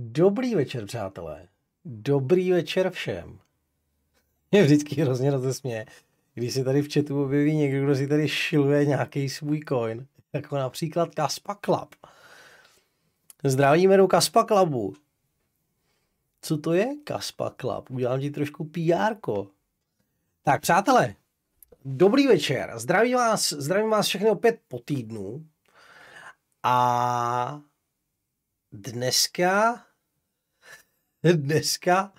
Dobrý večer, přátelé. Dobrý večer všem. Je vždycky hrozně rozesměje, když se tady v chatu objeví někdo, kdo si tady šiluje nějaký svůj coin, jako například Kaspa Club. Zdravíme do Kaspa Clubu. Co to je Kaspa Club? Udělám ti trošku pr Tak přátelé, dobrý večer. Zdravím vás, zdravím vás všechny opět po týdnu. A dneska dneska,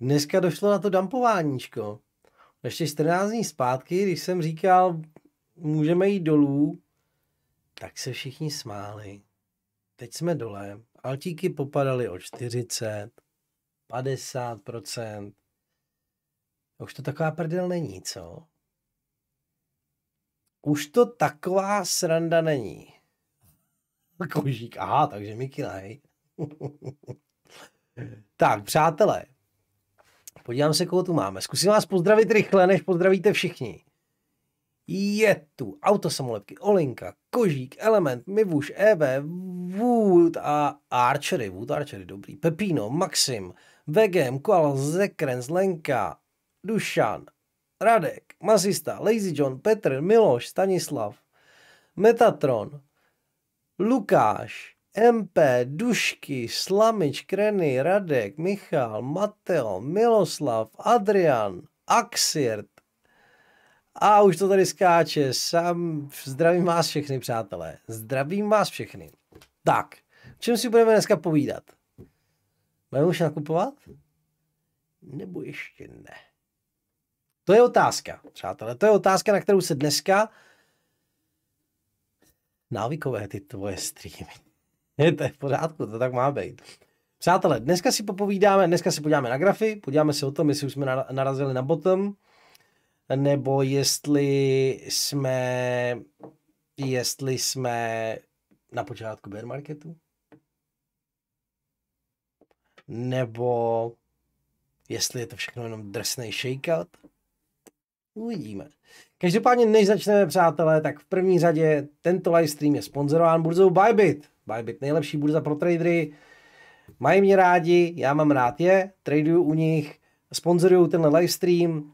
dneska došlo na to dampováníčko. Ještě 14 dní zpátky, když jsem říkal, můžeme jít dolů, tak se všichni smáli. Teď jsme dole. Altíky popadaly o 40, 50%. Už to taková prdel není, co? Už to taková sranda není. Kožík, aha, takže Mikilaj. Tak, přátelé, podívám se, koho tu máme. Zkusím vás pozdravit rychle, než pozdravíte všichni. Je tu autosamolepky, Olinka, Kožík, Element, Mivuš, EV, Wood a Archery, Wood Archery, dobrý, Pepino, Maxim, Vegem, Koal, Zekren, Lenka, Dušan, Radek, Masista, Lazy John, Petr, Miloš, Stanislav, Metatron, Lukáš, MP, Dušky, Slamič, Kreny, Radek, Michal, Mateo, Miloslav, Adrian, Axirt. A už to tady skáče. Sam zdravím vás všechny, přátelé. Zdravím vás všechny. Tak, v čem si budeme dneska povídat? Budeme už nakupovat? Nebo ještě ne? To je otázka, přátelé. To je otázka, na kterou se dneska návykové ty tvoje streamy to je v pořádku, to tak má být. Přátelé, dneska si popovídáme, dneska si podíváme na grafy, podíváme se o tom, jestli už jsme narazili na bottom, nebo jestli jsme, jestli jsme na počátku bear marketu, nebo jestli je to všechno jenom drsný shakeout. Uvidíme. Každopádně, než začneme, přátelé, tak v první řadě tento livestream je sponzorován burzou Bybit. Bybit nejlepší burza pro tradery, mají mě rádi, já mám rád je, traduju u nich, sponzoruju tenhle livestream,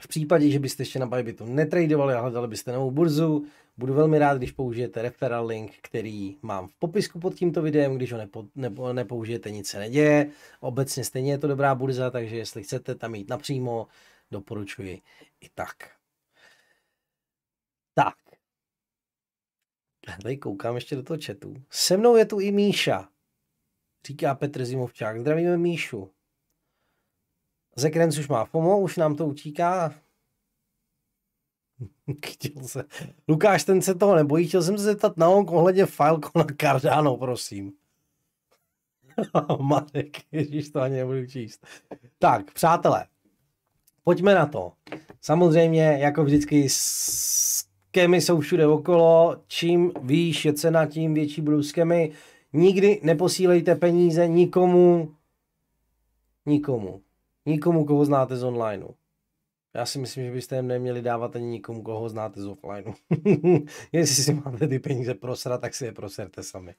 v případě, že byste ještě na Bybitu netradovali a hledali byste novou burzu, budu velmi rád, když použijete referral link, který mám v popisku pod tímto videem, když ho nepo, nepo, nepoužijete, nic se neděje. Obecně stejně je to dobrá burza, takže jestli chcete tam jít napřímo, doporučuji i tak. Tak, Tady koukám ještě do toho chatu. Se mnou je tu i Míša, říká Petr Zimovčák. Zdravíme Míšu. Zekrenc už má FOMO, už nám to utíká. chtěl se. Lukáš, ten se toho nebojí. Chtěl jsem se zeptat na on ohledně na Cardano, prosím. Marek, ježíš, to ani nebudu číst. Tak, přátelé, pojďme na to. Samozřejmě, jako vždycky, s skemy jsou všude okolo, čím výš je cena, tím větší budou skemy. Nikdy neposílejte peníze nikomu, nikomu, nikomu, koho znáte z onlineu. Já si myslím, že byste jim neměli dávat ani nikomu, koho znáte z offlineu. Jestli si máte ty peníze prosrat, tak si je proserte sami.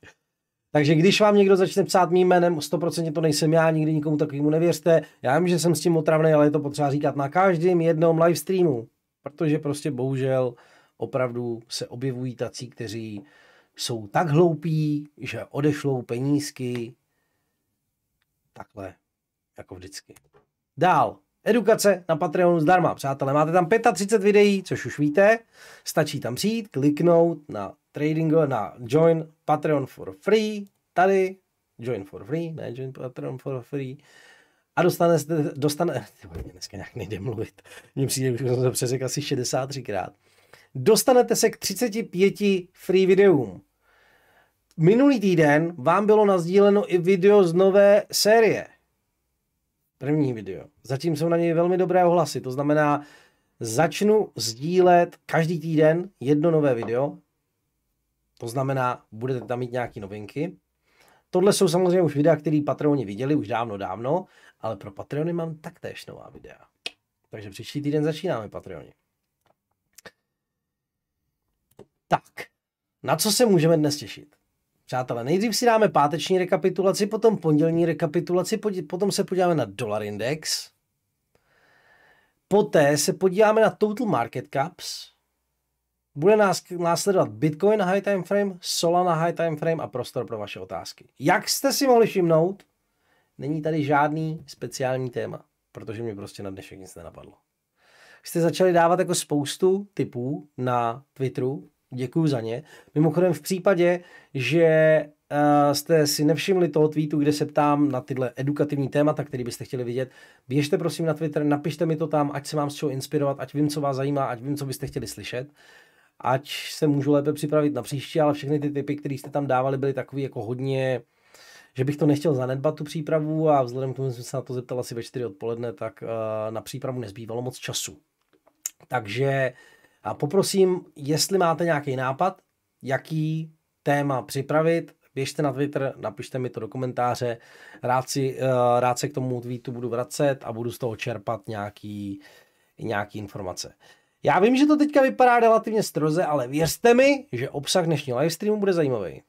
Takže když vám někdo začne psát mým jménem, 100% to nejsem já, nikdy nikomu takovému nevěřte. Já vím, že jsem s tím otravný, ale je to potřeba říkat na každém jednom streamu, Protože prostě bohužel uh, opravdu se objevují tací, kteří jsou tak hloupí, že odešlou penízky takhle, jako vždycky. Dál. Edukace na Patreonu zdarma. Přátelé, máte tam 35 videí, což už víte. Stačí tam přijít, kliknout na trading, na join Patreon for free. Tady join for free, ne join Patreon for free. A dostane, dostane, dneska nějak nejde mluvit. Mně přijde, že jsem to přeřekl asi 63krát dostanete se k 35 free videům. Minulý týden vám bylo nazdíleno i video z nové série. První video. Zatím jsou na něj velmi dobré ohlasy, to znamená, začnu sdílet každý týden jedno nové video, to znamená, budete tam mít nějaké novinky. Tohle jsou samozřejmě už videa, které patroni viděli už dávno, dávno, ale pro Patreony mám taktéž nová videa. Takže příští týden začínáme, Patreoni. Tak, na co se můžeme dnes těšit? Přátelé, nejdřív si dáme páteční rekapitulaci, potom pondělní rekapitulaci, potom se podíváme na dolar Index, poté se podíváme na Total Market Caps, bude nás následovat Bitcoin na high time frame, Solana high time frame a prostor pro vaše otázky. Jak jste si mohli všimnout, není tady žádný speciální téma, protože mě prostě na dnešek nic nenapadlo. Jste začali dávat jako spoustu typů na Twitteru, Děkuju za ně. Mimochodem v případě, že eh, jste si nevšimli toho tweetu, kde se ptám na tyhle edukativní témata, který byste chtěli vidět, běžte prosím na Twitter, napište mi to tam, ať se mám z čeho inspirovat, ať vím, co vás zajímá, ať vím, co byste chtěli slyšet ať se můžu lépe připravit na příště, ale všechny ty typy, které jste tam dávali, byly takový jako hodně, že bych to nechtěl zanedbat tu přípravu a vzhledem k tomu, že jsem se na to zeptal asi ve 4 odpoledne, tak eh, na přípravu nezbývalo moc času. Takže a poprosím, jestli máte nějaký nápad, jaký téma připravit, běžte na Twitter, napište mi to do komentáře, rád, si, eh, rád se k tomu tweetu budu vracet a budu z toho čerpat nějaký, nějaký informace. Já vím, že to teďka vypadá relativně stroze, ale věřte mi, že obsah dnešního livestreamu bude zajímavý.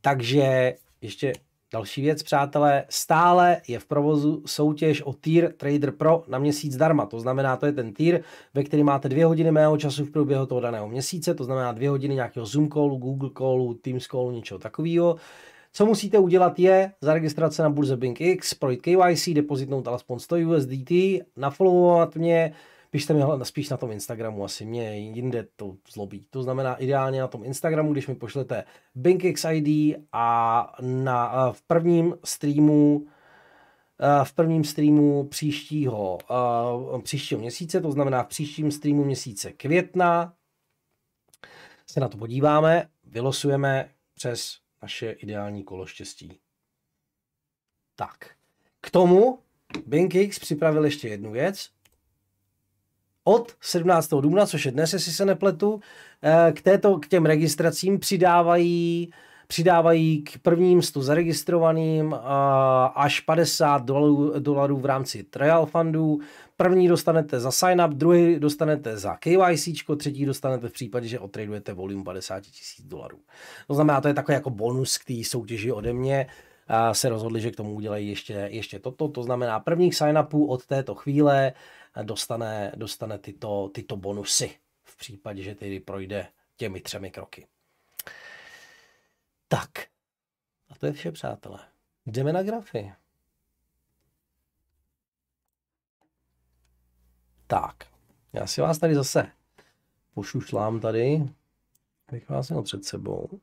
Takže ještě Další věc, přátelé, stále je v provozu soutěž o tier Trader Pro na měsíc zdarma. To znamená, to je ten tier, ve který máte dvě hodiny mého času v průběhu toho daného měsíce, to znamená dvě hodiny nějakého Zoom callu, Google callu, Teams callu, něčeho takového. Co musíte udělat je zaregistrovat se na burze X, projít KYC, depozitnout alespoň 100 USDT, nafollowovat mě, jste mi spíš na tom Instagramu, asi mě jinde to zlobí. To znamená ideálně na tom Instagramu, když mi pošlete ID a na, v prvním streamu v prvním streamu příštího, příštího měsíce, to znamená v příštím streamu měsíce května, se na to podíváme, vylosujeme přes naše ideální kolo štěstí. Tak, k tomu BinkX připravil ještě jednu věc, od 17. dubna, což je dnes, jestli se nepletu, eh, k, této, k těm registracím přidávají přidávají k prvním 100 zaregistrovaným až 50 dolarů, dolarů v rámci trial fundů. První dostanete za sign-up, druhý dostanete za KYC, třetí dostanete v případě, že otradujete volume 50 tisíc dolarů. To znamená, to je takový jako bonus k té soutěži ode mě. se rozhodli, že k tomu udělají ještě, ještě toto. To znamená, prvních sign-upů od této chvíle dostane, dostane tyto, tyto bonusy v případě, že tedy projde těmi třemi kroky. Tak, a to je vše, přátelé. Jdeme na grafy. Tak, já si vás tady zase pošušlám tady, bych vás měl před sebou.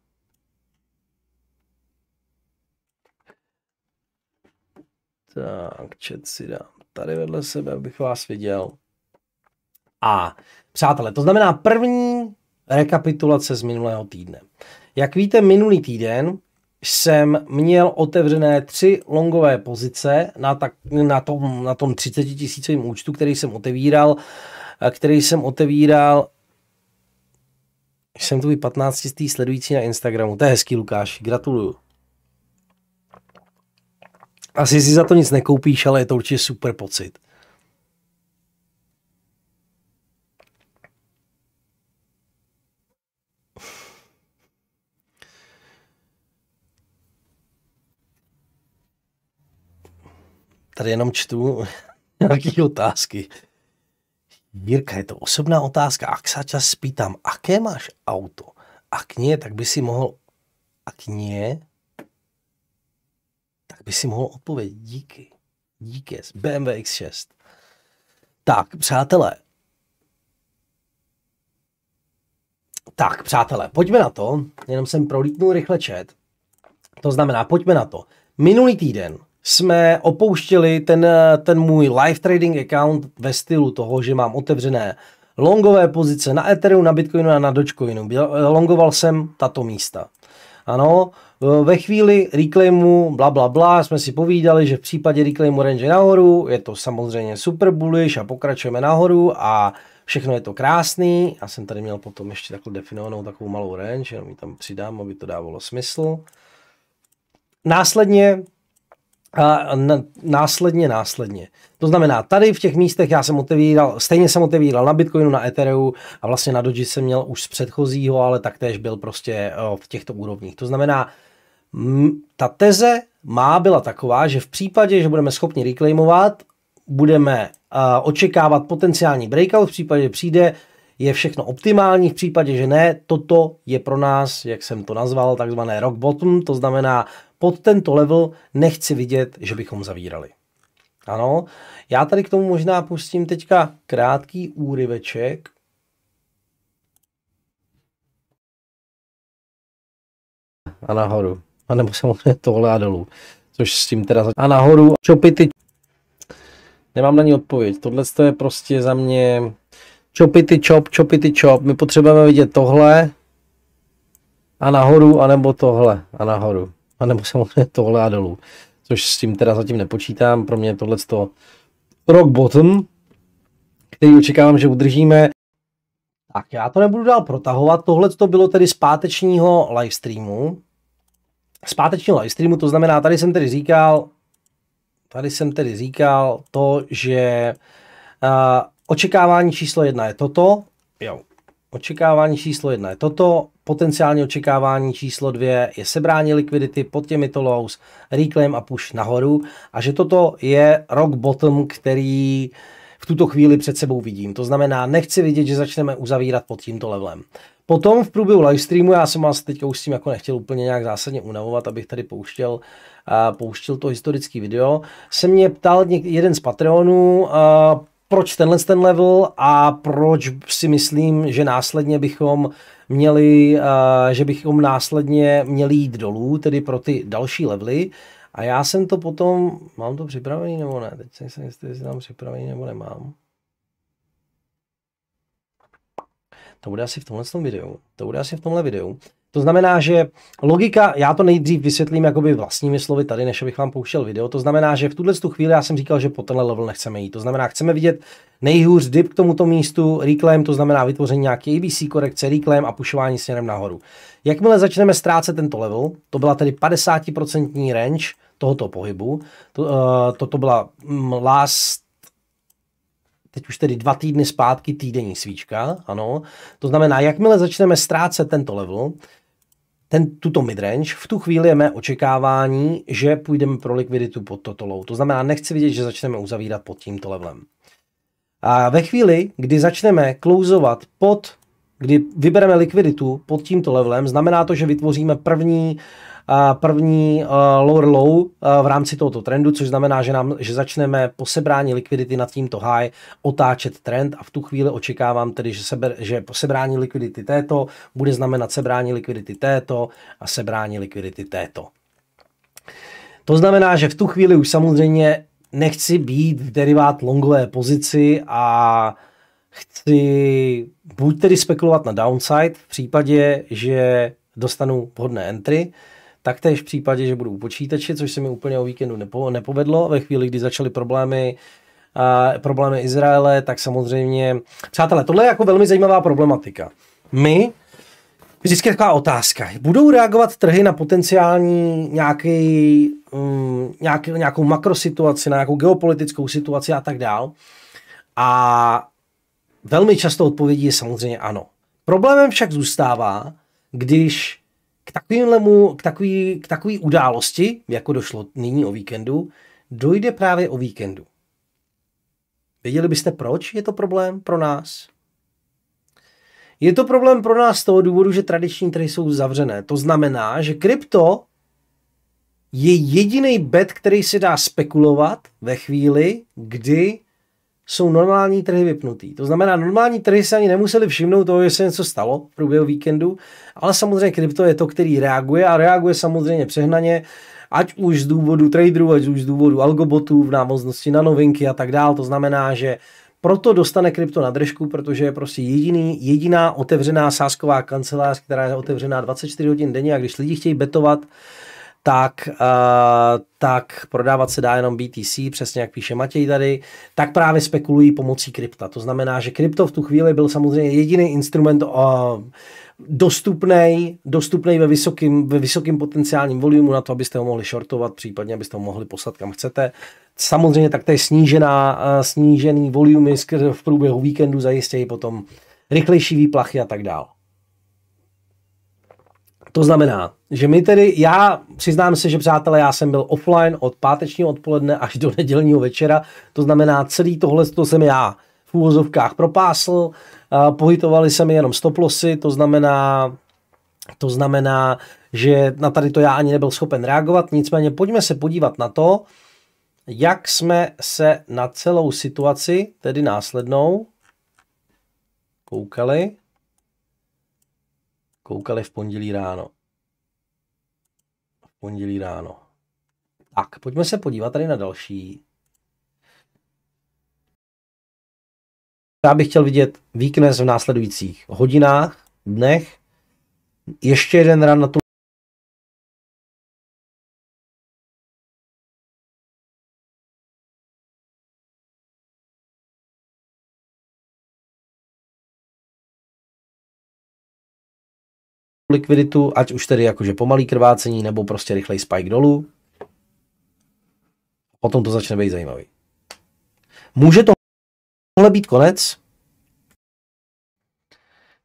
Tak, čet si dám tady vedle sebe, abych vás viděl. A přátelé, to znamená první rekapitulace z minulého týdne. Jak víte, minulý týden jsem měl otevřené tři longové pozice na, tak, na tom, na tom 30 tisícovém účtu, který jsem otevíral, který jsem otevíral jsem tu 15 tisíc sledující na Instagramu. To je hezký, Lukáš, gratuluju. Asi si za to nic nekoupíš, ale je to určitě super pocit. Tady jenom čtu nějaké otázky. Jirka, je to osobná otázka. A se čas spýtám, aké máš auto? A kně, tak by si mohl... A kně? by si mohl odpovědět. Díky. Díky. BMW X6. Tak, přátelé. Tak, přátelé, pojďme na to. Jenom jsem prolítnul rychle čet. To znamená, pojďme na to. Minulý týden jsme opouštili ten, ten můj live trading account ve stylu toho, že mám otevřené longové pozice na Ethereum, na Bitcoinu a na Dogecoinu. Eh, longoval jsem tato místa. Ano, e, ve chvíli reclaimu bla bla bla jsme si povídali, že v případě reclaimu range nahoru je to samozřejmě super bullish a pokračujeme nahoru a všechno je to krásný. Já jsem tady měl potom ještě takovou definovanou takovou malou range, jenom ji tam přidám, aby to dávalo smysl. Následně a následně, následně. To znamená, tady v těch místech já jsem otevíral, stejně jsem otevíral na Bitcoinu, na Ethereu a vlastně na Doji jsem měl už z předchozího, ale taktéž byl prostě eh, v těchto úrovních. To znamená, ta teze má byla taková, že v případě, že budeme schopni reclaimovat, budeme eh, očekávat potenciální breakout, v případě, že přijde, je všechno optimální, v případě, že ne, toto je pro nás, jak jsem to nazval, takzvané rock bottom, to znamená pod tento level nechci vidět, že bychom zavírali. Ano, já tady k tomu možná pustím teďka krátký úryveček. A nahoru. A nebo samozřejmě tohle a dolů. Což s tím teda... A nahoru. Čopy ty... Nemám na ní odpověď. Tohle je prostě za mě... Čopy ty čop, čopy ty čop. My potřebujeme vidět tohle. A nahoru, anebo tohle. A nahoru anebo samozřejmě tohle a dolů. Což s tím teda zatím nepočítám, pro mě je tohle to rock bottom, který očekávám, že udržíme. Tak já to nebudu dál protahovat, tohle to bylo tedy z pátečního livestreamu. Z pátečního livestreamu, to znamená, tady jsem tedy říkal, tady jsem tedy říkal to, že uh, očekávání číslo jedna je toto, jo, Očekávání číslo jedna je toto, potenciální očekávání číslo dvě je sebrání likvidity pod těmito lows, reclaim a push nahoru a že toto je rock bottom, který v tuto chvíli před sebou vidím. To znamená, nechci vidět, že začneme uzavírat pod tímto levelem. Potom v průběhu livestreamu, já jsem vás teďka už s tím jako nechtěl úplně nějak zásadně unavovat, abych tady pouštěl, uh, pouštěl to historické video, se mě ptal něk- jeden z Patreonů, uh, proč tenhle ten level a proč si myslím, že následně bychom měli, eh, že bychom následně měli jít dolů, tedy pro ty další levely. A já jsem to potom, mám to připravený nebo ne? Teď jsem se jistý, jestli tam připravený nebo nemám. To bude asi v tomhle videu. To bude asi v tomhle videu. To znamená, že logika, já to nejdřív vysvětlím jakoby vlastními slovy tady, než abych vám pouštěl video, to znamená, že v tuhle tu chvíli já jsem říkal, že po tenhle level nechceme jít. To znamená, chceme vidět nejhůř dip k tomuto místu, reclaim, to znamená vytvoření nějaké ABC korekce, reclaim a pušování směrem nahoru. Jakmile začneme ztrácet tento level, to byla tedy 50% range tohoto pohybu, to, uh, toto byla mm, last teď už tedy dva týdny zpátky týdenní svíčka, ano. To znamená, jakmile začneme ztrácet tento level, ten, tuto midrange, v tu chvíli je mé očekávání, že půjdeme pro likviditu pod toto low. To znamená, nechci vidět, že začneme uzavírat pod tímto levelem. A ve chvíli, kdy začneme klouzovat pod, kdy vybereme likviditu pod tímto levelem, znamená to, že vytvoříme první uh, první eh, lower low eh, v rámci tohoto trendu, což znamená, že, nám, že začneme po sebrání likvidity nad tímto high otáčet trend a v tu chvíli očekávám tedy, že, sebe, že po sebrání likvidity této bude znamenat sebrání likvidity této a sebrání likvidity této. To znamená, že v tu chvíli už samozřejmě nechci být v derivát longové pozici a chci buď tedy spekulovat na downside v případě, že dostanu vhodné entry, Taktéž v případě, že budou počítači, což se mi úplně o víkendu nepo, nepovedlo, ve chvíli, kdy začaly problémy a problémy Izraele, tak samozřejmě... Přátelé, tohle je jako velmi zajímavá problematika. My Vždycky taková otázka. Budou reagovat trhy na potenciální nějaký, um, mm, nějaký, nějakou makrosituaci, na nějakou geopolitickou situaci a tak dál? A velmi často odpovědí je samozřejmě ano. Problémem však zůstává, když k takovému, k takový, k takový události, jako došlo nyní o víkendu, dojde právě o víkendu. Věděli byste, proč je to problém pro nás? Je to problém pro nás z toho důvodu, že tradiční trhy jsou zavřené. To znamená, že krypto je jediný bet, který se dá spekulovat ve chvíli, kdy jsou normální trhy vypnutý. To znamená, normální trhy se ani nemuseli všimnout toho, že se něco stalo v průběhu víkendu, ale samozřejmě krypto je to, který reaguje a reaguje samozřejmě přehnaně, ať už z důvodu traderů, ať už z důvodu algobotů v návaznosti na novinky a tak dál. To znamená, že proto dostane krypto na držku, protože je prostě jediný, jediná otevřená sásková kancelář, která je otevřená 24 hodin denně a když lidi chtějí betovat, tak, uh, tak prodávat se dá jenom BTC, přesně jak píše Matěj tady, tak právě spekulují pomocí krypta. To znamená, že krypto v tu chvíli byl samozřejmě jediný instrument uh, eh, dostupný, dostupný ve vysokým, ve vysokým potenciálním volumu na to, abyste ho mohli shortovat, případně abyste ho mohli poslat kam chcete. Samozřejmě tak to je snížená, uh, snížený volumy v průběhu víkendu zajistějí potom rychlejší výplachy a tak dále. To znamená, že my tedy, já přiznám se, že přátelé, já jsem byl offline od pátečního odpoledne až do nedělního večera, to znamená celý tohle to jsem já v úvozovkách propásl, pohytovali se mi jenom stoplosy, to znamená, to znamená, že na tady to já ani nebyl schopen reagovat, nicméně pojďme se podívat na to, jak jsme se na celou situaci, tedy následnou, koukali, koukali v pondělí ráno pondělí ráno. Tak, pojďme se podívat tady na další. Já bych chtěl vidět weakness v následujících hodinách, dnech. Ještě jeden ran na tu likviditu, ať už tedy jakože pomalý krvácení nebo prostě rychlej spike dolů. Potom to začne být zajímavý. Může to mohle být konec?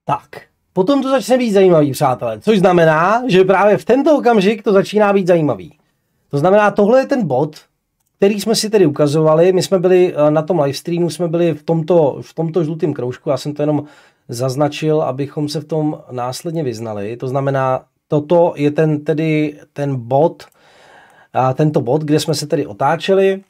Tak, potom to začne být zajímavý, přátelé, což znamená, že právě v tento okamžik to začíná být zajímavý. To znamená, tohle je ten bod, který jsme si tedy ukazovali. My jsme byli eh, na tom livestreamu, jsme byli v tomto, v tomto žlutém kroužku, já jsem to jenom zaznačil, abychom se v tom následně vyznali. To znamená, toto je ten tedy ten bod, a tento bod, kde jsme se tedy otáčeli.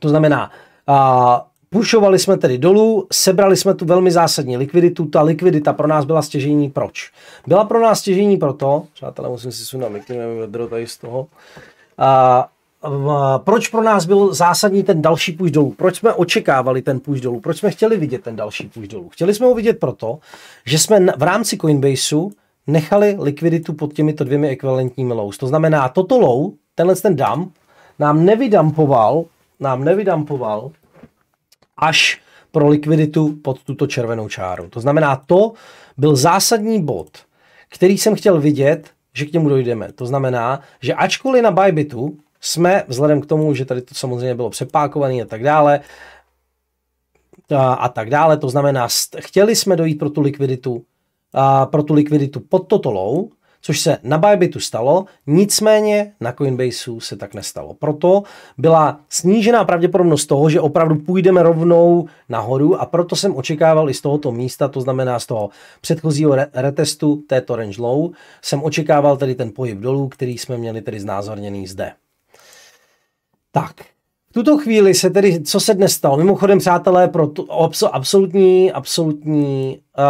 To znamená, a pušovali jsme tedy dolů, sebrali jsme tu velmi zásadní likviditu. Ta likvidita pro nás byla stěžení. Proč? Byla pro nás stěžení proto, přátelé, musím si sunout, nevím, vedro tady z toho, a proč pro nás byl zásadní ten další půjč dolů? Proč jsme očekávali ten půjč dolů? Proč jsme chtěli vidět ten další půjč dolů? Chtěli jsme ho vidět proto, že jsme v rámci Coinbaseu nechali likviditu pod těmito dvěmi ekvivalentními lows. To znamená, toto low, tenhle ten dump, nám nevydampoval, nám nevydampoval až pro likviditu pod tuto červenou čáru. To znamená, to byl zásadní bod, který jsem chtěl vidět, že k němu dojdeme. To znamená, že ačkoliv na Bybitu jsme, vzhledem k tomu, že tady to samozřejmě bylo přepákované a tak dále, a, a tak dále, to znamená, chtěli jsme dojít pro tu likviditu, a, pro tu likviditu pod toto low, což se na Bybitu stalo, nicméně na Coinbaseu se tak nestalo. Proto byla snížená pravděpodobnost toho, že opravdu půjdeme rovnou nahoru a proto jsem očekával i z tohoto místa, to znamená z toho předchozího re- retestu této range low, jsem očekával tedy ten pohyb dolů, který jsme měli tedy znázorněný zde. Tak, v tuto chvíli se tedy, co se dnes stalo? Mimochodem, přátelé, pro tu absolutní, absolutní uh,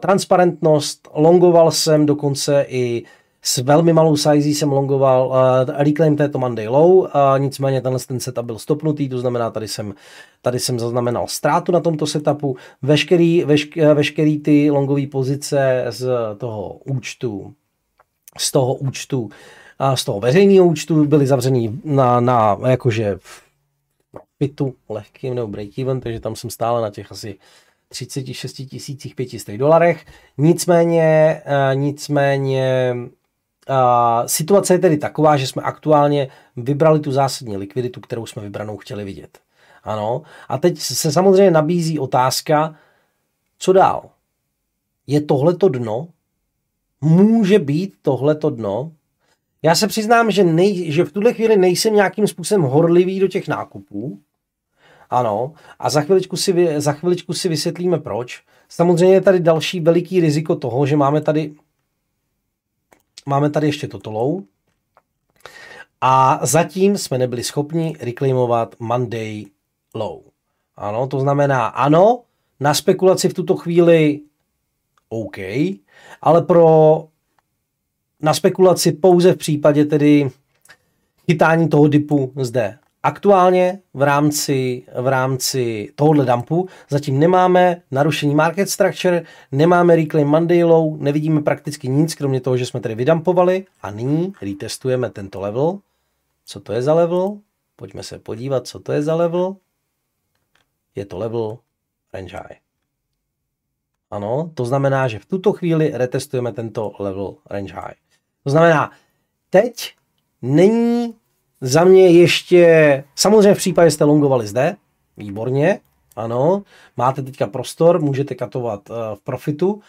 transparentnost longoval jsem dokonce i s velmi malou sizí jsem longoval uh, reclaim této Monday Low, uh, nicméně tenhle ten setup byl stopnutý, to znamená, tady jsem, tady jsem zaznamenal ztrátu na tomto setupu. Veškerý, vešk, veškerý ty longové pozice z toho účtu z toho účtu, z toho veřejného účtu, byli zavření na, na jakože v pitu lehkým nebo break-even, takže tam jsem stále na těch asi 36 500 dolarech. Nicméně, nicméně situace je tedy taková, že jsme aktuálně vybrali tu zásadní likviditu, kterou jsme vybranou chtěli vidět. Ano. A teď se samozřejmě nabízí otázka, co dál? Je tohleto dno? může být tohleto dno. Já se přiznám, že, nej, že v tuhle chvíli nejsem nějakým způsobem horlivý do těch nákupů. Ano, a za chviličku, si, za chviličku si vysvětlíme proč. Samozřejmě je tady další veliký riziko toho, že máme tady máme tady ještě Totolou a zatím jsme nebyli schopni reklamovat Monday Low. Ano, to znamená ano, na spekulaci v tuto chvíli OK, ale pro na spekulaci pouze v případě tedy chytání toho dipu zde. Aktuálně v rámci, v rámci tohohle dumpu zatím nemáme narušení market structure, nemáme reclaim Monday low, nevidíme prakticky nic, kromě toho, že jsme tedy vydampovali a nyní retestujeme tento level. Co to je za level? Pojďme se podívat, co to je za level. Je to level range high. Ano, to znamená, že v tuto chvíli retestujeme tento level range high. To znamená, teď není za mě ještě, samozřejmě v případě jste longovali zde, výborně, ano, máte teďka prostor, můžete katovat uh, v profitu,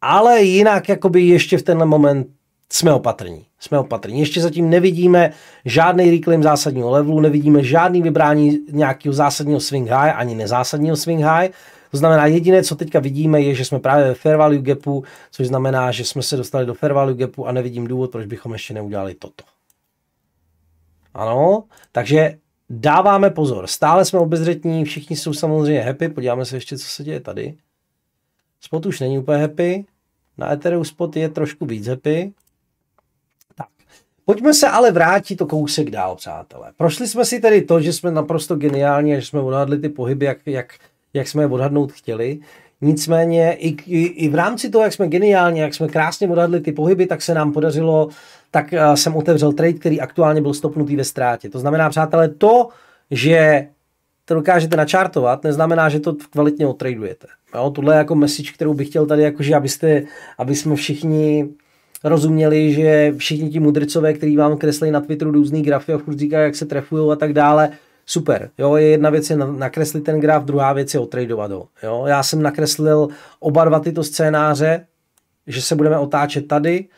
ale jinak jakoby ještě v tenhle moment jsme opatrní. Jsme opatrní. Ještě zatím nevidíme žádný reclaim zásadního levelu, nevidíme žádný vybrání nějakého zásadního swing high, ani nezásadního swing high. To znamená, jediné, co teďka vidíme, je, že jsme právě ve fair value gapu, což znamená, že jsme se dostali do fair value gapu a nevidím důvod, proč bychom ještě neudělali toto. Ano, takže dáváme pozor. Stále jsme obezřetní, všichni jsou samozřejmě happy. Podíváme se ještě, co se děje tady. Spot už není úplně happy. Na Ethereum spot je trošku víc happy. Tak. Pojďme se ale vrátit to kousek dál, přátelé. Prošli jsme si tedy to, že jsme naprosto geniální a že jsme odhadli ty pohyby, jak, jak jak jsme je odhadnout chtěli. Nicméně i, i, i v rámci toho, jak jsme geniálně, jak jsme krásně odhadli ty pohyby, tak se nám podařilo, tak uh, jsem otevřel trade, který aktuálně byl stopnutý ve ztrátě. To znamená, přátelé, to, že to dokážete načartovat, neznamená, že to kvalitně otradujete. Jo, tohle je jako message, kterou bych chtěl tady, jakože abyste, aby jsme všichni rozuměli, že všichni ti mudrcové, kteří vám kreslí na Twitteru různý grafy a furt říkají, jak se trefují a tak dále, super. Jo, je jedna věc je nakreslit ten graf, druhá věc je otradovat ho. Jo, já jsem nakreslil oba dva tyto scénáře, že se budeme otáčet tady,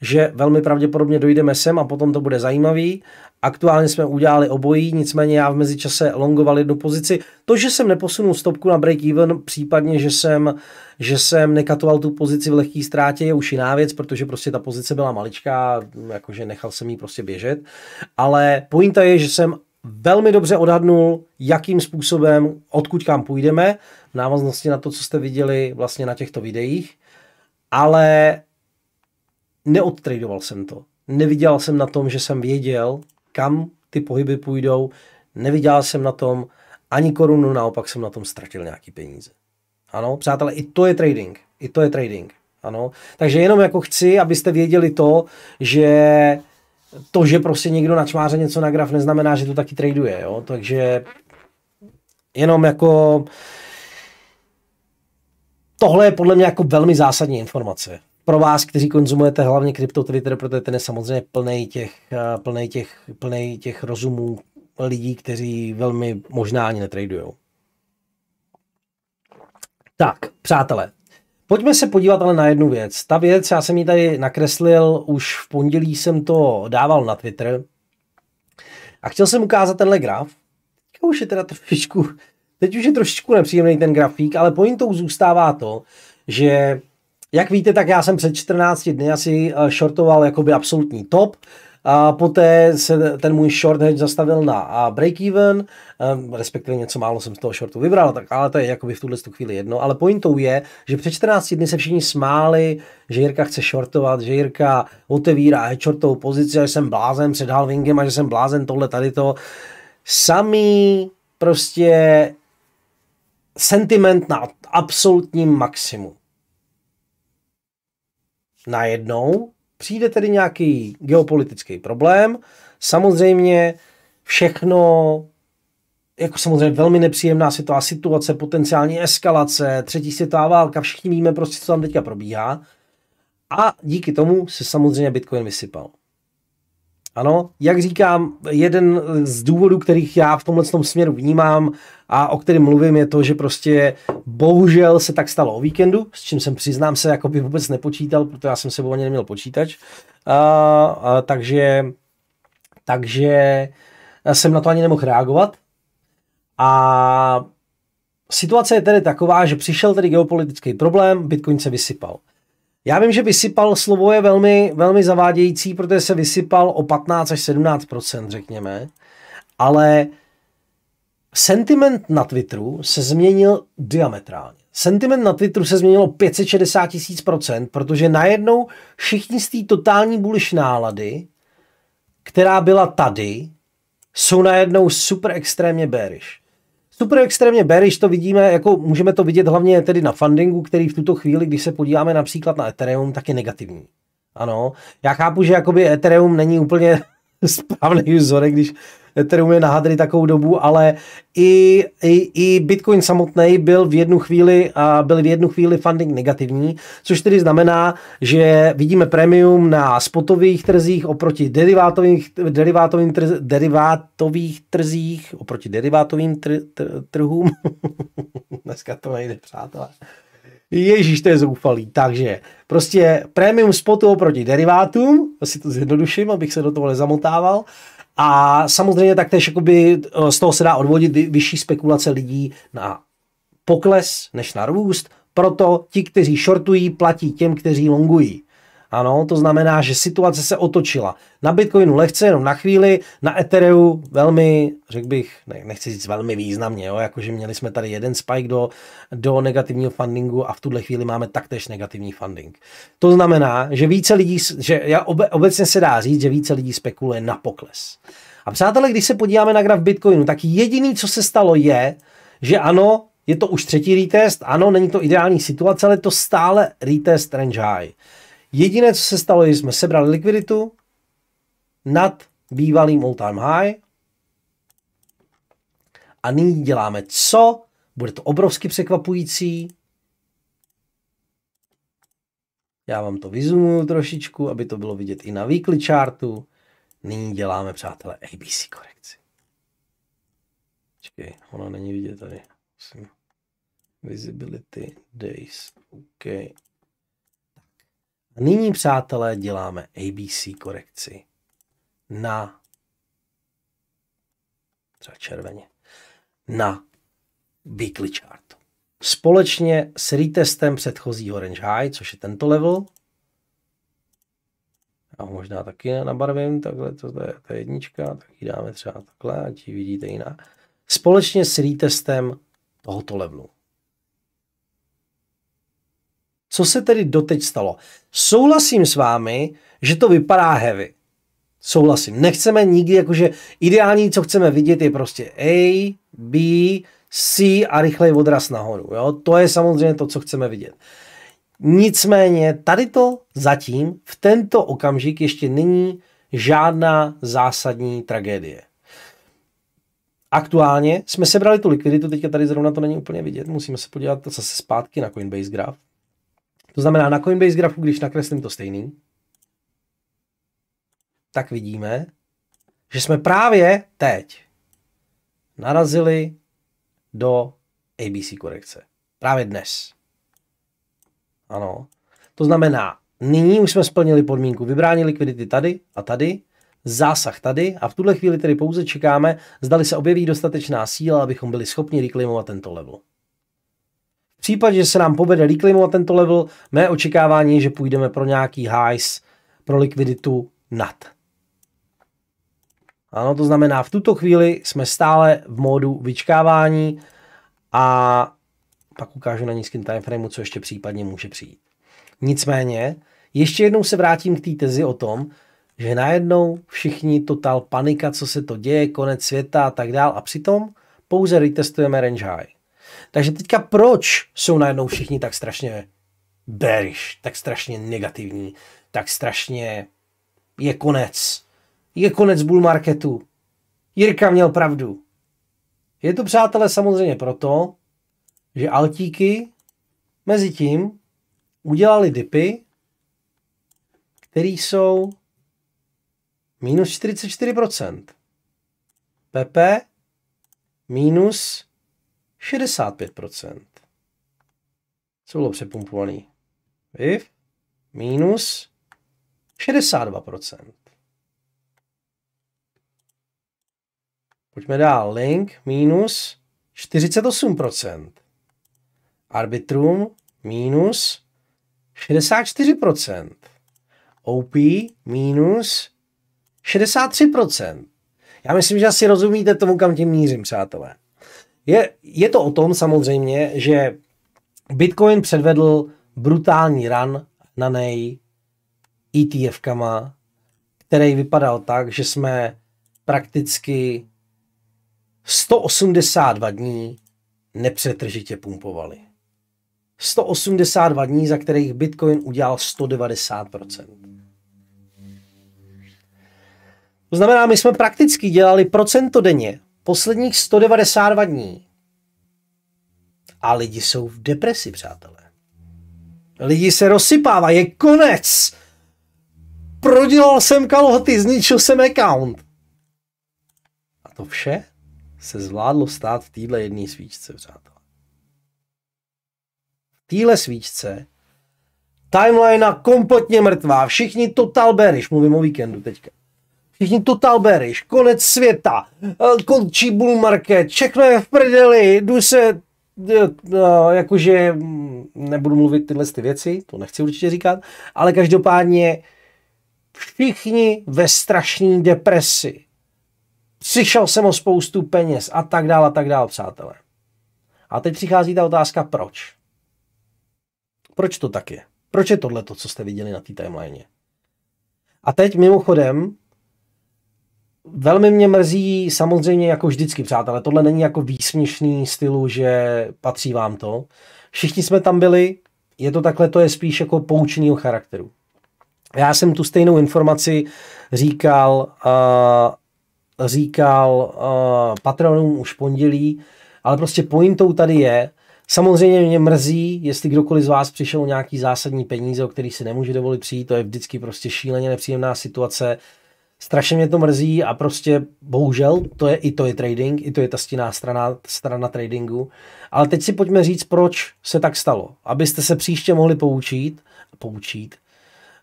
že velmi pravděpodobně dojdeme sem a potom to bude zajímavý. Aktuálně jsme udělali obojí, nicméně já v mezičase longoval jednu pozici. To, že jsem neposunul stopku na break-even, případně, že jsem, že jsem nekatoval tu pozici v lehké ztrátě, je už jiná věc, protože prostě ta pozice byla maličká, jakože nechal jsem ji prostě běžet. Ale pointa je, že jsem velmi dobře odhadnul, jakým způsobem, odkud kam půjdeme, v návaznosti na to, co jste viděli vlastně na těchto videích, ale neodtradoval jsem to. Neviděl jsem na tom, že jsem věděl, kam ty pohyby půjdou, neviděl jsem na tom ani korunu, naopak jsem na tom ztratil nějaký peníze. Ano, přátelé, i to je trading. I to je trading. Ano. Takže jenom jako chci, abyste věděli to, že to, že prostě někdo načmáře něco na graf, neznamená, že to taky traduje, jo? takže jenom jako tohle je podle mě jako velmi zásadní informace. Pro vás, kteří konzumujete hlavně krypto, tedy protože ten je samozřejmě plný těch, eh, plnej těch, plnej těch rozumů lidí, kteří velmi možná ani netradujou. Tak, přátelé, Pojďme se podívat ale na jednu věc. Ta věc, já jsem ji tady nakreslil, už v pondělí jsem to dával na Twitter a chtěl jsem ukázat tenhle graf. Teď už je teda trošičku, teď už je trošičku nepříjemný ten grafík, ale pointou zůstává to, že jak víte, tak já jsem před 14 dny asi eh, shortoval jakoby absolutní top a poté se ten můj short hedge zastavil na break-even, ehm, respektive něco málo jsem z toho shortu vybral, tak, ale to je jakoby v tuhle chvíli jedno. Ale pointou je, že před 14 dny se všichni smáli, že Jirka chce shortovat, že Jirka otevírá hedgehortovou pozici, že jsem blázen před halvingem a že jsem blázen tohle tady to. Samý prostě sentiment na absolutním maximu. Najednou Přijde tedy nějaký geopolitický problém, samozřejmě všechno, jako samozřejmě velmi nepříjemná situace, situace, potenciální eskalace, třetí světová válka, všichni víme prostě, co tam teďka probíhá. A díky tomu se samozřejmě Bitcoin vysypal. Ano, jak říkám, jeden z důvodů, kterých já v tomhle tom směru vnímám a o kterém mluvím, je to, že prostě bohužel se tak stalo o víkendu, s čím jsem přiznám se, jako by vůbec nepočítal, protože já jsem se ani neměl počítač. Uh, uh, takže, takže jsem na to ani nemohl reagovat. A situace je tedy taková, že přišel tedy geopolitický problém, Bitcoin se vysypal. Já vím, že vysypal slovo je velmi, velmi zavádějící, protože se vysypal o 15 až 17 řekněme, ale sentiment na Twitteru se změnil diametrálně. Sentiment na Twitteru se změnilo 560 tisíc procent, protože najednou všichni z té totální bullish nálady, která byla tady, jsou najednou super extrémně bearish super extrémně bearish to vidíme, jako můžeme to vidět hlavně tedy na fundingu, který v tuto chvíli, když se podíváme například na Ethereum, tak je negativní. Ano, já chápu, že jakoby Ethereum není úplně správný vzorek, když Ethereum je na hadry takovou dobu, ale i, i, i Bitcoin samotný byl v jednu chvíli a byl v jednu chvíli funding negativní, což tedy znamená, že vidíme premium na spotových trzích oproti derivátových, derivátovým trz, derivátových trzích, oproti derivátovým tr, tr, trhům. Dneska to nejde, přátelé. Ježíš, to je zoufalý. Takže prostě premium spotu oproti derivátům, asi to zjednoduším, abych se do toho nezamotával, a samozřejmě tak jakoby eh, z toho se dá odvodit vyšší spekulace lidí na pokles než na růst, proto ti, kteří shortují, platí těm, kteří longují. Ano, to znamená, že situace se otočila. Na Bitcoinu lehce, jenom na chvíli, na Ethereu velmi, řekl bych, ne, nechci říct velmi významně, jo, jakože měli jsme tady jeden spike do, do negativního fundingu a v tuhle chvíli máme taktéž negativní funding. To znamená, že více lidí, že já obe, obecně se dá říct, že více lidí spekuluje na pokles. A přátelé, když se podíváme na graf Bitcoinu, tak jediný, co se stalo, je, že ano, je to už třetí retest, ano, není to ideální situace, ale to stále retest range high. Jediné, co se stalo, je, že jsme sebrali likviditu nad bývalým all-time high a nyní děláme co? Bude to obrovsky překvapující. Já vám to vyzumuju trošičku, aby to bylo vidět i na weekly chartu. Nyní děláme, přátelé, ABC korekci. Čekej, ona není vidět tady. Visibility days. OK. A nyní, přátelé, děláme ABC korekci na třeba červeně, na weekly chart. Společně s retestem předchozího range high, což je tento level, a možná taky nabarvím takhle, to, to, je, to je jednička, tak ji dáme třeba takhle, ať ji vidíte jiná. Společně s retestem tohoto levelu. Co se tedy doteď stalo? Souhlasím s vámi, že to vypadá heavy. Souhlasím. Nechceme nikdy, jakože ideální, co chceme vidět, je prostě A, B, C a rychlej odraz nahoru. Jo? To je samozřejmě to, co chceme vidět. Nicméně tady to zatím v tento okamžik ještě není žádná zásadní tragédie. Aktuálně jsme sebrali tu likviditu, teďka tady zrovna to není úplně vidět, musíme se podívat zase zpátky na Coinbase graf. To znamená, na Coinbase grafu, když nakreslím to stejný, tak vidíme, že jsme právě teď narazili do ABC korekce. Právě dnes. Ano. To znamená, nyní už jsme splnili podmínku vybrání likvidity tady a tady, zásah tady a v tuhle chvíli tedy pouze čekáme, zdali se objeví dostatečná síla, abychom byli schopni reklamovat tento level případě, že se nám povede Liklimo tento level, mé očekávání je, že půjdeme pro nějaký highs pro likviditu nad. Ano, to znamená, v tuto chvíli jsme stále v módu vyčkávání a pak ukážu na nízkém timeframeu, co ještě případně může přijít. Nicméně, ještě jednou se vrátím k té tezi o tom, že najednou všichni total panika, co se to děje, konec světa a tak dál a přitom pouze retestujeme range high. Takže teďka proč jsou najednou všichni tak strašně bearish, tak strašně negativní, tak strašně je konec. Je konec bull marketu. Jirka měl pravdu. Je to, přátelé, samozřejmě proto, že altíky mezi tím udělali dipy, které jsou minus 44%. Pepe minus 65%. Co bylo přepumpovaný? VIV minus 62%. Pojďme dál. Link minus 48%. Arbitrum minus 64%. OP minus 63%. Já myslím, že asi rozumíte tomu, kam tím mířím, přátelé. Je, je to o tom samozřejmě, že Bitcoin předvedl brutální run na nej ETF-kama, který vypadal tak, že jsme prakticky 182 dní nepřetržitě pumpovali. 182 dní, za kterých Bitcoin udělal 190%. To znamená, my jsme prakticky dělali procento denně posledních 192 dní. A lidi jsou v depresi, přátelé. Lidi se rozsypává, je konec. Prodělal jsem kalhoty, zničil jsem account. A to vše se zvládlo stát v téhle jedné svíčce, přátelé. V téhle svíčce timeline kompletně mrtvá. Všichni total bearish, mluvím o víkendu teďka všichni Totalbery, konec světa, eh, končí bull market, všechno je v prdeli, jdu se, eh, eh, jakože mm, nebudu mluvit tyhle ty věci, to nechci určitě říkat, ale každopádně všichni ve strašné depresi. Přišel jsem o spoustu peněz a tak dále a tak dále, přátelé. A teď přichází ta otázka, proč? Proč to tak je? Proč je tohle to, co jste viděli na té timeline? A teď mimochodem, Velmi mě mrzí, samozřejmě jako vždycky, přátelé, tohle není jako výsměšný stylu, že patří vám to. Všichni jsme tam byli, je to takhle, to je spíš jako poučenýho charakteru. Já jsem tu stejnou informaci říkal, uh, říkal uh, patronům už pondělí, ale prostě pointou tady je, Samozřejmě mě mrzí, jestli kdokoliv z vás přišel nějaký zásadní peníze, o který si nemůže dovolit přijít, to je vždycky prostě šíleně nepříjemná situace strašně mě to mrzí a prostě bohužel to je i to je trading, i to je ta stinná strana, strana tradingu. Ale teď si pojďme říct, proč se tak stalo. Abyste se příště mohli poučit, poučit,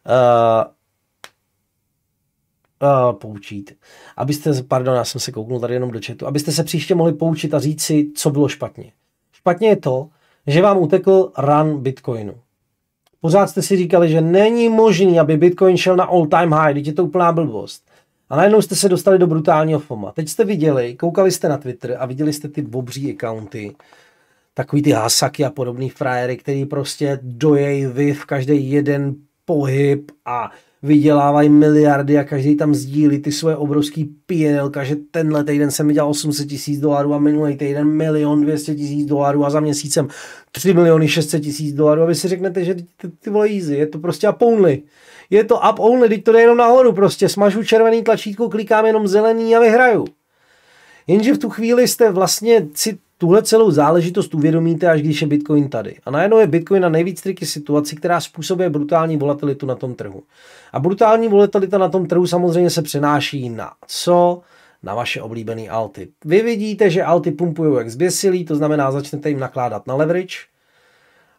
uh, Uh, poučit. Abyste, pardon, já jsem se kouknul tady jenom do chatu, abyste se příště mohli poučit a říct si, co bylo špatně. Špatně je to, že vám utekl run Bitcoinu. Pořád jste si říkali, že není možný, aby Bitcoin šel na all-time high, teď je to úplná blbost. A najednou jste se dostali do brutálního FOMA. Teď jste viděli, koukali jste na Twitter a viděli jste ty obří accounty, takový ty hasaky a podobný frajery, který prostě dojej vy v každý jeden pohyb a vydělávají miliardy a každý tam sdílí ty svoje obrovský PNL, že tenhle týden jsem vydělal 800 tisíc dolarů a minulý týden milion 200 tisíc dolarů a za měsícem 3 miliony 600 tisíc dolarů a vy si řeknete, že ty, ty, ty vole easy, je to prostě up only. Je to up only, teď to jde jenom nahoru prostě, smažu červený tlačítko, klikám jenom zelený a vyhraju. Jenže v tu chvíli jste vlastně si tuhle celou záležitost uvědomíte, až když je Bitcoin tady. A najednou je Bitcoin na nejvíc triky situaci, která způsobuje brutální volatilitu na tom trhu. A brutální volatilita na tom trhu samozřejmě se přenáší na co? na vaše oblíbený alty. Vy vidíte, že alty pumpují jak zběsilí, to znamená začnete jim nakládat na leverage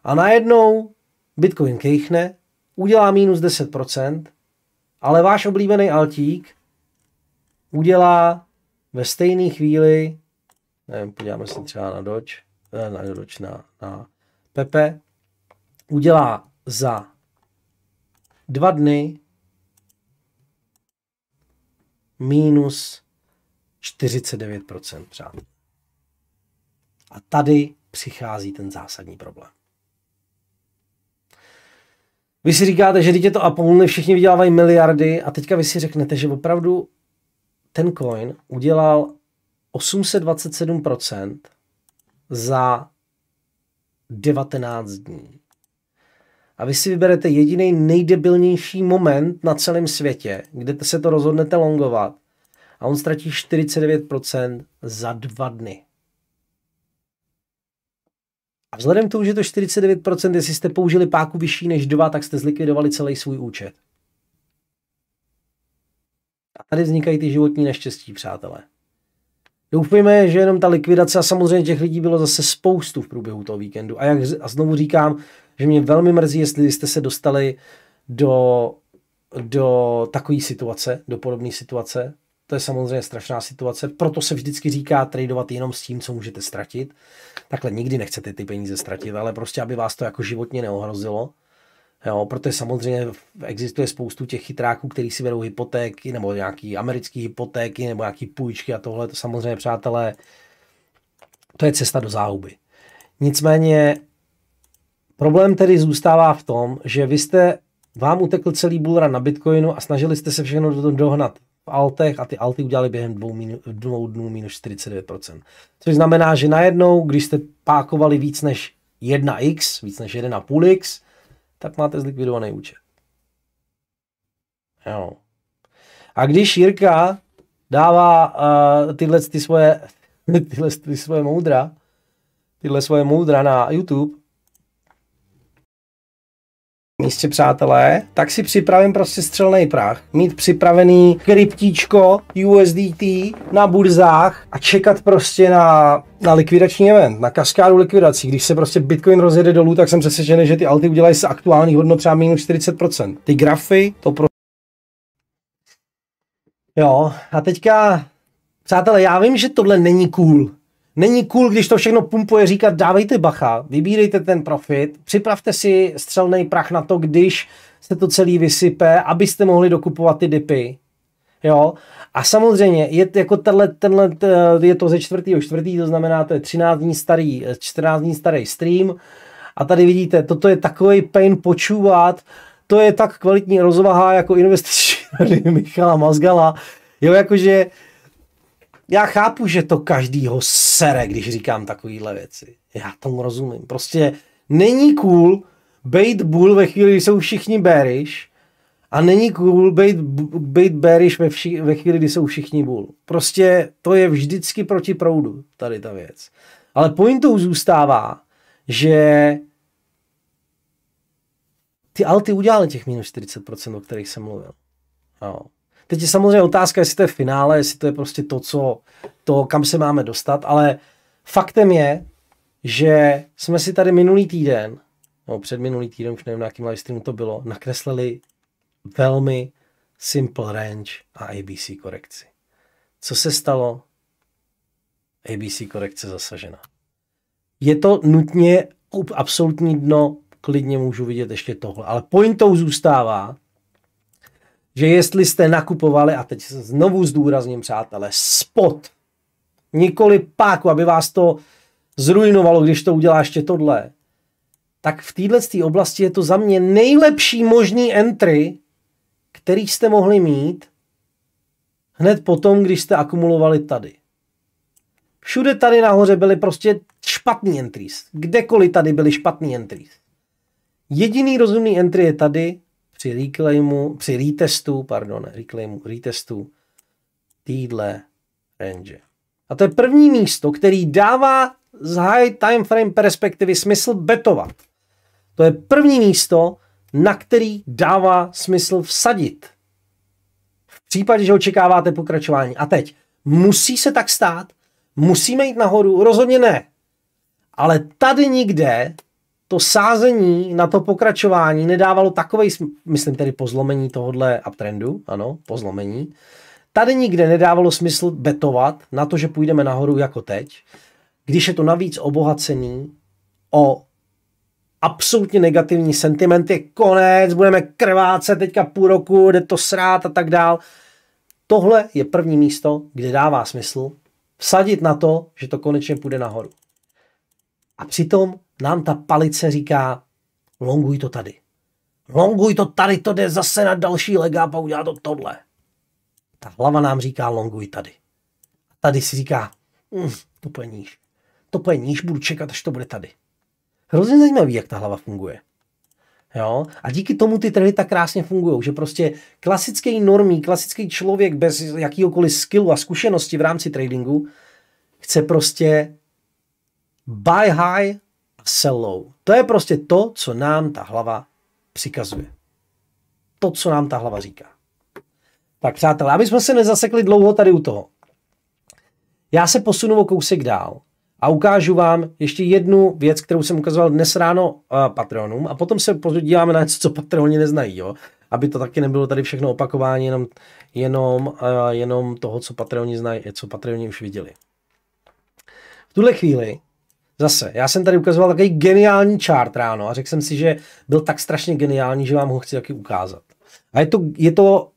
a najednou Bitcoin kejchne, udělá minus 10%, ale váš oblíbený altík udělá ve stejné chvíli, nevím, podíváme se třeba na Doč, ne, eh, na Doč, na, na Pepe, udělá za dva dny minus 49%, přátelé. A tady přichází ten zásadní problém. Vy si říkáte, že dítě to a půlny všichni vydělávají miliardy a teďka vy si řeknete, že opravdu ten coin udělal 827% za 19 dní a vy si vyberete jediný nejdebilnější moment na celém světě, kde se to rozhodnete longovat a on ztratí 49% za dva dny. A vzhledem k tomu, že to 49%, jestli jste použili páku vyšší než dva, tak jste zlikvidovali celý svůj účet. A tady vznikají ty životní neštěstí, přátelé. Doufujeme, že jenom ta likvidace a samozřejmě těch lidí bylo zase spoustu v průběhu toho víkendu. A jak a znovu říkám, že mě velmi mrzí, jestli jste se dostali do, do takové situace, do podobné situace. To je samozřejmě strašná situace, proto se vždycky říká tradovat jenom s tím, co můžete ztratit. Takhle nikdy nechcete ty peníze ztratit, ale prostě, aby vás to jako životně neohrozilo. Jo, protože samozřejmě existuje spoustu těch chytráků, kteří si vedou hypotéky nebo nějaký americké hypotéky nebo nějaký půjčky a tohle. To samozřejmě, přátelé, to je cesta do záhuby. Nicméně Problém tedy zůstává v tom, že vy jste, vám utekl celý bulra na Bitcoinu a snažili jste se všechno do toho dohnat v altech a ty alty udělali během dvou, minu, dvou dnů minus 49%. Což znamená, že najednou, když jste pákovali víc než 1x, víc než 1,5x, tak máte zlikvidovaný účet. Jo. A když Jirka dává uh, tyhle ty svoje, tyhle ty svoje moudra, tyhle svoje moudra na YouTube, místě, přátelé, tak si připravím prostě střelný prach. Mít připravený kryptíčko USDT na burzách a čekat prostě na, na likvidační event, na kaskádu likvidací. Když se prostě Bitcoin rozjede dolů, tak jsem přesvědčený, že ty alty udělají se aktuálních hodnot třeba minus 40%. Ty grafy, to prostě... Jo, a teďka, přátelé, já vím, že tohle není cool, Není cool, když to všechno pumpuje, říkat dávejte bacha, vybírejte ten profit, připravte si střelný prach na to, když se to celý vysype, abyste mohli dokupovat ty dipy. Jo? A samozřejmě je jako tenhle, tenhle, je to ze čtvrtýho čtvrtý, to znamená, to je 13 dní starý, 14 dní starý stream. A tady vidíte, toto je takový pain počúvat, to je tak kvalitní rozvaha jako investiční Michala Mazgala. Jo, jakože já chápu, že to každýho sere, když říkám takovéhle věci. Já tomu rozumím. Prostě není cool bait bull ve chvíli, kdy jsou všichni bearish a není cool bait, bait bearish ve, vši, ve chvíli, kdy jsou všichni bull. Prostě to je vždycky proti proudu, tady ta věc. Ale pointou zůstává, že ty alty udělali těch minus 40%, o kterých jsem mluvil. No. Teď je samozřejmě otázka, jestli to je finále, jestli to je prostě to, co, to, kam se máme dostat, ale faktem je, že jsme si tady minulý týden, no před minulý týden, už nevím, na jakým streamu to bylo, nakreslili velmi simple range a ABC korekci. Co se stalo? ABC korekce zasažena. Je to nutně absolutní dno, klidně můžu vidět ještě tohle, ale pointou zůstává, že jestli jste nakupovali, a teď znovu zdůrazním, přátelé, spot, nikoli páku, aby vás to zrujnovalo, když to udělá ještě tohle, tak v této oblasti je to za mě nejlepší možný entry, který jste mohli mít hned potom, když jste akumulovali tady. Všude tady nahoře byly prostě špatný entries. Kdekoliv tady byly špatný entries. Jediný rozumný entry je tady při reclaimu, při retestu, pardon, reclaimu, retestu týdle range. A to je první místo, který dává z high time frame perspektivy smysl betovat. To je první místo, na který dává smysl vsadit. V případě, že očekáváte pokračování. A teď, musí se tak stát? Musíme jít nahoru? Rozhodně ne. Ale tady nikde to sázení na to pokračování nedávalo takovej, myslím tedy po zlomení tohohle uptrendu, ano, po zlomení, tady nikde nedávalo smysl betovat na to, že půjdeme nahoru jako teď, když je to navíc obohacený o absolutně negativní sentimenty, konec, budeme krváce teďka půl roku, jde to srát a tak dál. Tohle je první místo, kde dává smysl vsadit na to, že to konečně půjde nahoru. A přitom nám ta palice říká, longuj to tady. Longuj to tady, to jde zase na další legáp a udělá to tohle. Ta hlava nám říká, longuj tady. A tady si říká, mm, to půjde níž. To půjde níž, budu čekat, až to bude tady. Hrozně zajímavý, jak ta hlava funguje. Jo? A díky tomu ty trhy tak krásně fungují, že prostě klasický normí, klasický člověk bez jakýhokoliv skillu a zkušenosti v rámci tradingu chce prostě buy high, selou. To je prostě to, co nám ta hlava přikazuje. To, co nám ta hlava říká. Tak přátelé, aby jsme se nezasekli dlouho tady u toho. Já se posunu o kousek dál a ukážu vám ještě jednu věc, kterou jsem ukazoval dnes ráno uh, Patreonům a potom se podíváme na něco, co Patreoni neznají, jo? aby to taky nebylo tady všechno opakování jenom, jenom, uh, jenom toho, co Patreoni znají, co Patreoni už viděli. V tuhle chvíli Zase, já jsem tady ukazoval takový geniální chart ráno a řekl jsem si, že byl tak strašně geniální, že vám ho chci taky ukázat. A je to, je to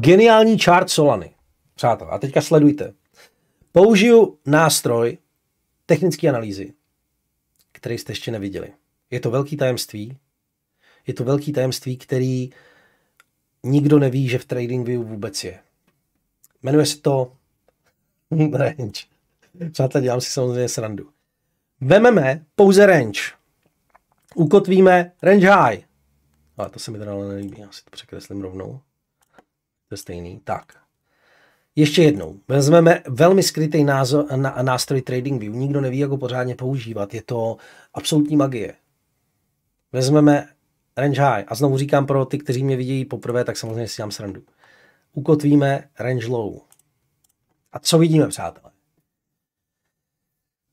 geniální chart Solany, přátelé. A teďka sledujte. Použiju nástroj technické analýzy, který jste ještě neviděli. Je to velký tajemství. Je to velký tajemství, který nikdo neví, že v TradingView vůbec je. Jmenuje se to range. Přátelé, dělám si samozřejmě srandu. Vememe pouze range. Ukotvíme range high. Ale to se mi teda ale nelíbí, já si to překreslím rovnou. To je stejný. Tak. Ještě jednou. Vezmeme velmi skrytý názor, na, nástroj View. Nikdo neví, jak ho pořádně používat. Je to absolutní magie. Vezmeme range high. A znovu říkám pro ty, kteří mě vidějí poprvé, tak samozřejmě si dám srandu. Ukotvíme range low. A co vidíme, přátelé?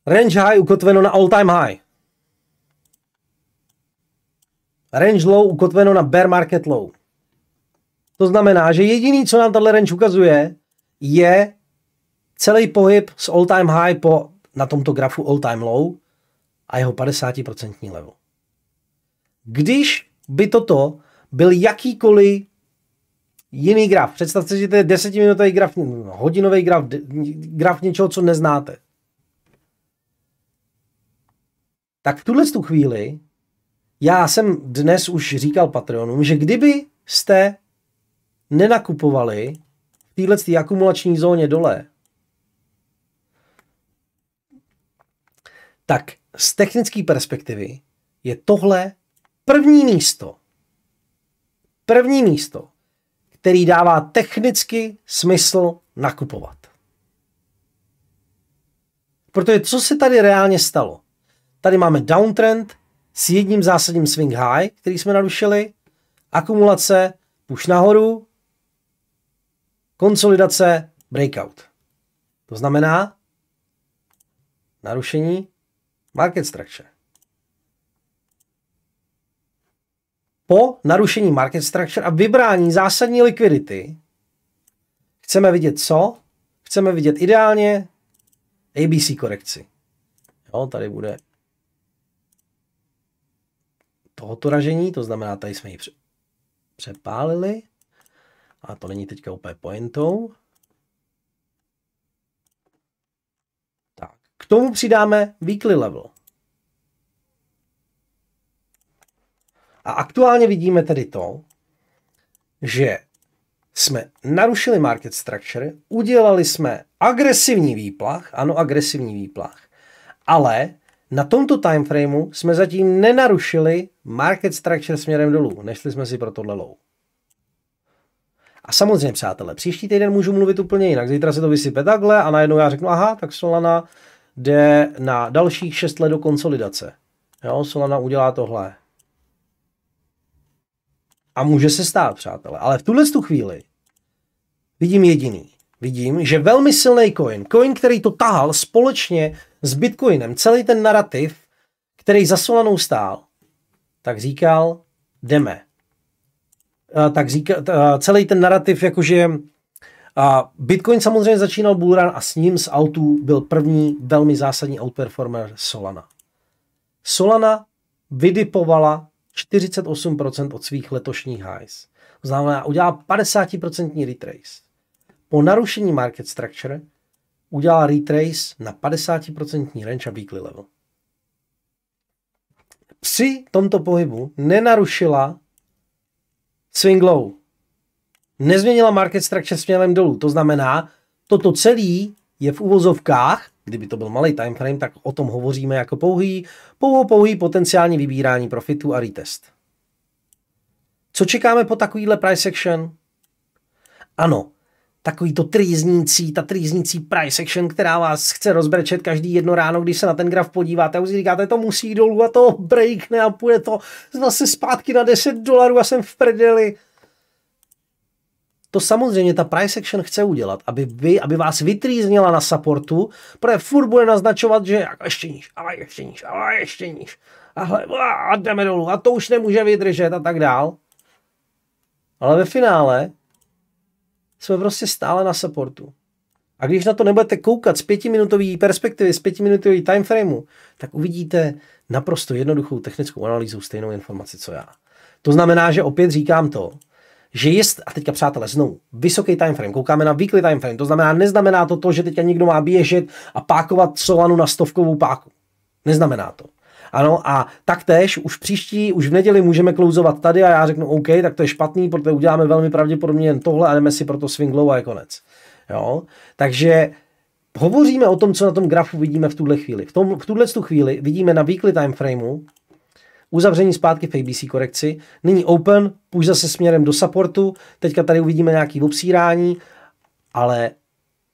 Range high ukotveno na all time high. Range low ukotveno na bear market low. To znamená, že jediný, co nám tato range ukazuje, je celý pohyb z all time high po na tomto grafu all time low a jeho 50% level. Když by toto byl jakýkoliv jiný graf, představte si, že to je 10 minutový graf, hodinový graf, graf něčeho, co neznáte, tak v tuhle tu chvíli já jsem dnes už říkal Patreonům, že kdyby jste nenakupovali v této akumulační zóně dole, tak z technické perspektivy je tohle první místo, první místo, který dává technicky smysl nakupovat. Protože co se tady reálně stalo? Tady máme downtrend s jedním zásadním swing high, který jsme narušili, akumulace, push nahoru, konsolidace, breakout. To znamená narušení market structure. Po narušení market structure a vybrání zásadní likvidity chceme vidět co? Chceme vidět ideálně ABC korekci. Jo, tady bude tohoto ražení, to znamená, tady jsme ji přepálili, a to není teďka úplně pointou. Tak, k tomu přidáme weekly level. A aktuálně vidíme tedy to, že jsme narušili market structure, udělali jsme agresivní výplach, ano, agresivní výplach, ale na tomto timeframeu jsme zatím nenarušili market structure směrem dolů, nešli jsme si pro tohle low. A samozřejmě, přátelé, příští týden můžu mluvit úplně jinak. Zítra se to vysype takhle a najednou já řeknu, aha, tak Solana jde na dalších 6 let do konsolidace. Jo, Solana udělá tohle. A může se stát, přátelé. Ale v tuhle tu chvíli vidím jediný vidím, že velmi silný coin, coin, který to tahal společně s Bitcoinem, celý ten narrativ, který za Solanou stál, tak říkal, jdeme. Tak říkal, celý ten narrativ, jakože a Bitcoin samozřejmě začínal bullrun a s ním z autů byl první velmi zásadní outperformer Solana. Solana vydipovala 48% od svých letošních highs. To znamená, udělá 50% retrace. Po narušení market structure udělá retrace na 50% range a weekly level. Při tomto pohybu nenarušila swing low. Nezměnila market structure směrem dolů. To znamená, toto celé je v uvozovkách, kdyby to byl malý time frame, tak o tom hovoříme jako pouhý, pouho pouhý potenciální vybírání profitu a retest. Co čekáme po takovýhle price action? Ano, takový to trýznící, ta trýznící price action, která vás chce rozbrečet každý jedno ráno, když se na ten graf podíváte a už si říkáte, to musí jít dolů a to breakne a půjde to zase zpátky na 10 dolarů a jsem v prdeli. To samozřejmě ta price action chce udělat, aby, vy, aby vás vytrýznila na supportu, protože furt bude naznačovat, že jako ještě níž, ale ještě níž, ale ještě níž. A, hle, a jdeme dolů a to už nemůže vydržet a tak dál. Ale ve finále jsme prostě stále na supportu. A když na to nebudete koukat z pětiminutové perspektivy, z pětiminutové timeframeu, tak uvidíte naprosto jednoduchou technickou analýzu stejnou informaci, co já. To znamená, že opět říkám to, že jest, a teďka přátelé, znovu, vysoký time frame. koukáme na weekly frame. to znamená, neznamená to to, že teďka někdo má běžet a pákovat solanu na stovkovou páku. Neznamená to. Ano, a taktéž už příští, už v neděli můžeme klouzovat tady a já řeknu OK, tak to je špatný, protože uděláme velmi pravděpodobně jen tohle a jdeme si proto swinglou a je konec. Jo? Takže hovoříme o tom, co na tom grafu vidíme v tuhle chvíli. V, tom, v tuhle chvíli vidíme na weekly time frameu uzavření zpátky v ABC korekci, nyní open, půjď zase směrem do supportu, teďka tady uvidíme nějaký obsírání, ale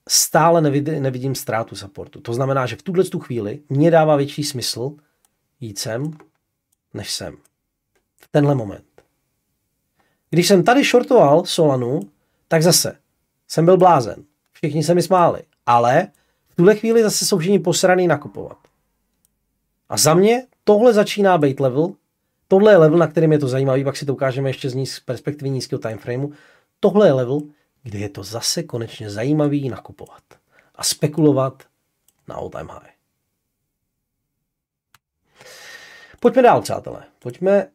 stále nevidím, nevidím ztrátu supportu. To znamená, že v tuhle chvíli mě dává větší smysl jít sem, než sem. V tenhle moment. Když jsem tady shortoval Solanu, tak zase jsem byl blázen. Všichni se mi smáli. Ale v tuhle chvíli zase jsou všichni posraný nakupovat. A za mě tohle začíná být level. Tohle je level, na kterým je to zajímavý, pak si to ukážeme ještě z, níz, perspektivy nízkého timeframeu. Tohle je level, kde je to zase konečně zajímavý nakupovat a spekulovat na all time high. Pojďme dál, přátelé. Pojďme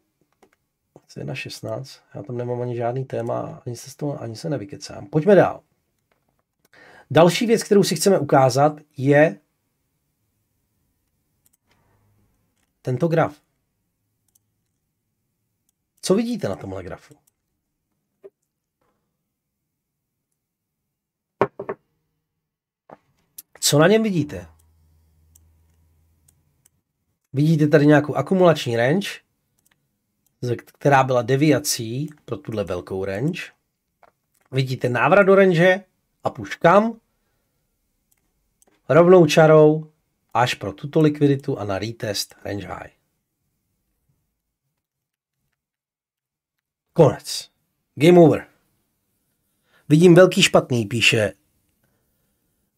Je na 16. Já tam nemám ani žádný téma, ani se, z toho, ani se nevykecám. Pojďme dál. Další věc, kterou si chceme ukázat, je tento graf. Co vidíte na tomhle grafu? Co na něm vidíte? Vidíte tady nějakou akumulační range, která byla deviací pro tuhle velkou range. Vidíte návrat do range a puškám rovnou čarou až pro tuto likviditu a na retest range high. Konec. Game over. Vidím velký špatný, píše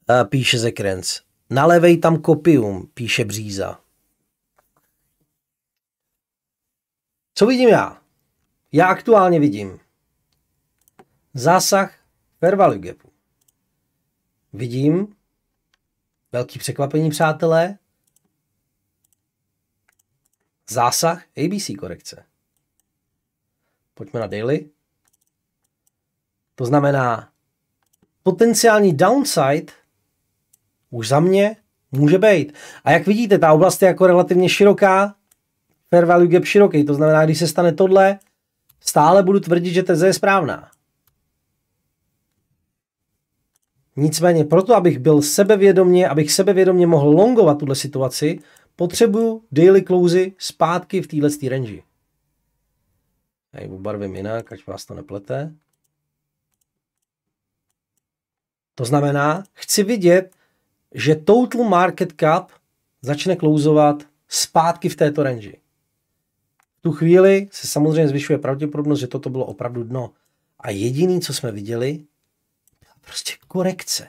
uh, píše Zekrens. Nalevej tam kopium, píše Bříza. Co vidím já? Já aktuálně vidím zásah gapu. Vidím velký překvapení, přátelé, zásah ABC korekce. Pojďme na daily. To znamená, potenciální downside už za mě může být. A jak vidíte, ta oblast je jako relativně široká, fair value gap široký, to znamená, když se stane tohle, stále budu tvrdit, že teze je správná. Nicméně proto, abych byl sebevědomně, abych sebevědomně mohl longovat tuhle situaci, potřebuju daily close zpátky v téhle range. Já ji ubarvím jinak, ať vás to neplete. To znamená, chci vidět, že total market cap začne klouzovat zpátky v této range tu chvíli se samozřejmě zvyšuje pravděpodobnost, že toto bylo opravdu dno. A jediný, co jsme viděli, byla prostě korekce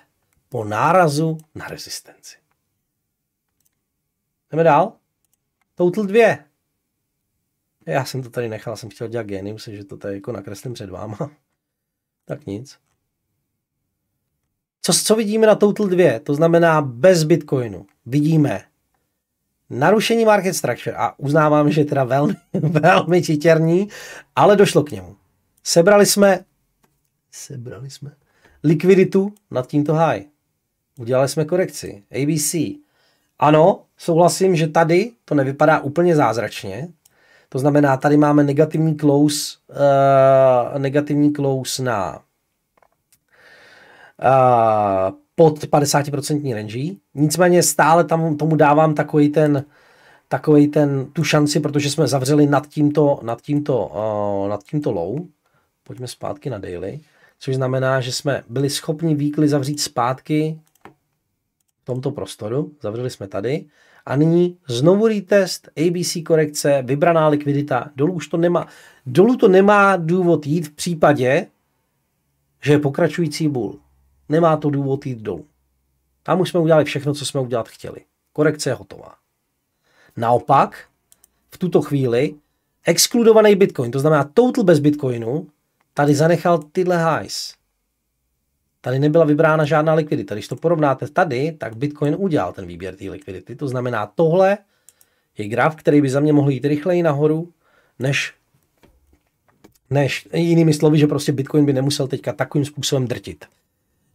po nárazu na rezistenci. Jdeme dál. Total 2. Já jsem to tady nechal, jsem chtěl dělat myslím, že to tady jako nakreslím před váma. tak nic. Co, co vidíme na Total 2? To znamená bez Bitcoinu. Vidíme Narušení market structure a uznávám, že teda velmi, velmi čitěrní, ale došlo k němu. Sebrali jsme, sebrali jsme likviditu nad tímto high. Udělali jsme korekci. ABC. Ano, souhlasím, že tady to nevypadá úplně zázračně. To znamená, tady máme negativní close, uh, negativní close na uh, pod 50% range. Nicméně stále tam tomu dávám takový ten, takový ten, tu šanci, protože jsme zavřeli nad tímto, nad tímto, uh, nad tímto low. Pojďme zpátky na daily. Což znamená, že jsme byli schopni výkly zavřít zpátky v tomto prostoru. Zavřeli jsme tady. A nyní znovu retest, ABC korekce, vybraná likvidita. Dolů už to nemá, dolů to nemá důvod jít v případě, že je pokračující bull nemá to důvod jít dolů. Tam už jsme udělali všechno, co jsme udělat chtěli. Korekce je hotová. Naopak, v tuto chvíli, exkludovaný Bitcoin, to znamená total bez Bitcoinu, tady zanechal tyhle highs. Tady nebyla vybrána žádná likvidita. Když to porovnáte tady, tak Bitcoin udělal ten výběr té likvidity. To znamená, tohle je graf, který by za mě mohl jít rychleji nahoru, než, než jinými slovy, že prostě Bitcoin by nemusel teďka takovým způsobem drtit.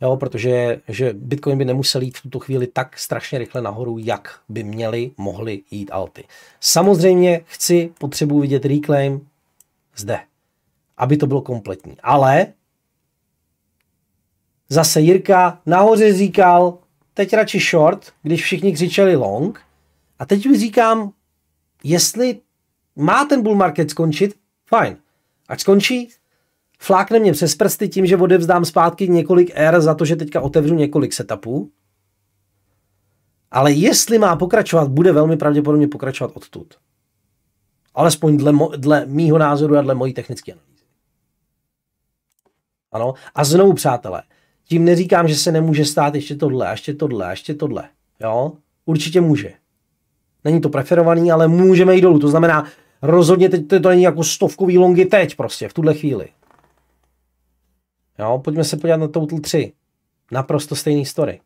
Jo, protože že Bitcoin by nemusel jít v tuto chvíli tak strašně rychle nahoru, jak by měli, mohli jít alty. Samozřejmě chci, potřebuji vidět reclaim zde, aby to bylo kompletní. Ale zase Jirka nahoře říkal, teď radši short, když všichni křičeli long. A teď mi říkám, jestli má ten bull market skončit, fajn. Ať skončí, flákne mě přes prsty tím, že odevzdám zpátky několik R za to, že teďka otevřu několik setupů. Ale jestli má pokračovat, bude velmi pravděpodobně pokračovat odtud. Alespoň dle, mo, dle mýho názoru a dle mojí technické analýzy. Ano. A znovu, přátelé, tím neříkám, že se nemůže stát ještě tohle, ještě tohle, ještě tohle. Jo? Určitě může. Není to preferovaný, ale můžeme jít dolů. To znamená, rozhodně teď to není jako stovkový longy teď prostě, v tuhle chvíli. Jo, pojďme se podívat na Total 3. Naprosto stejný story.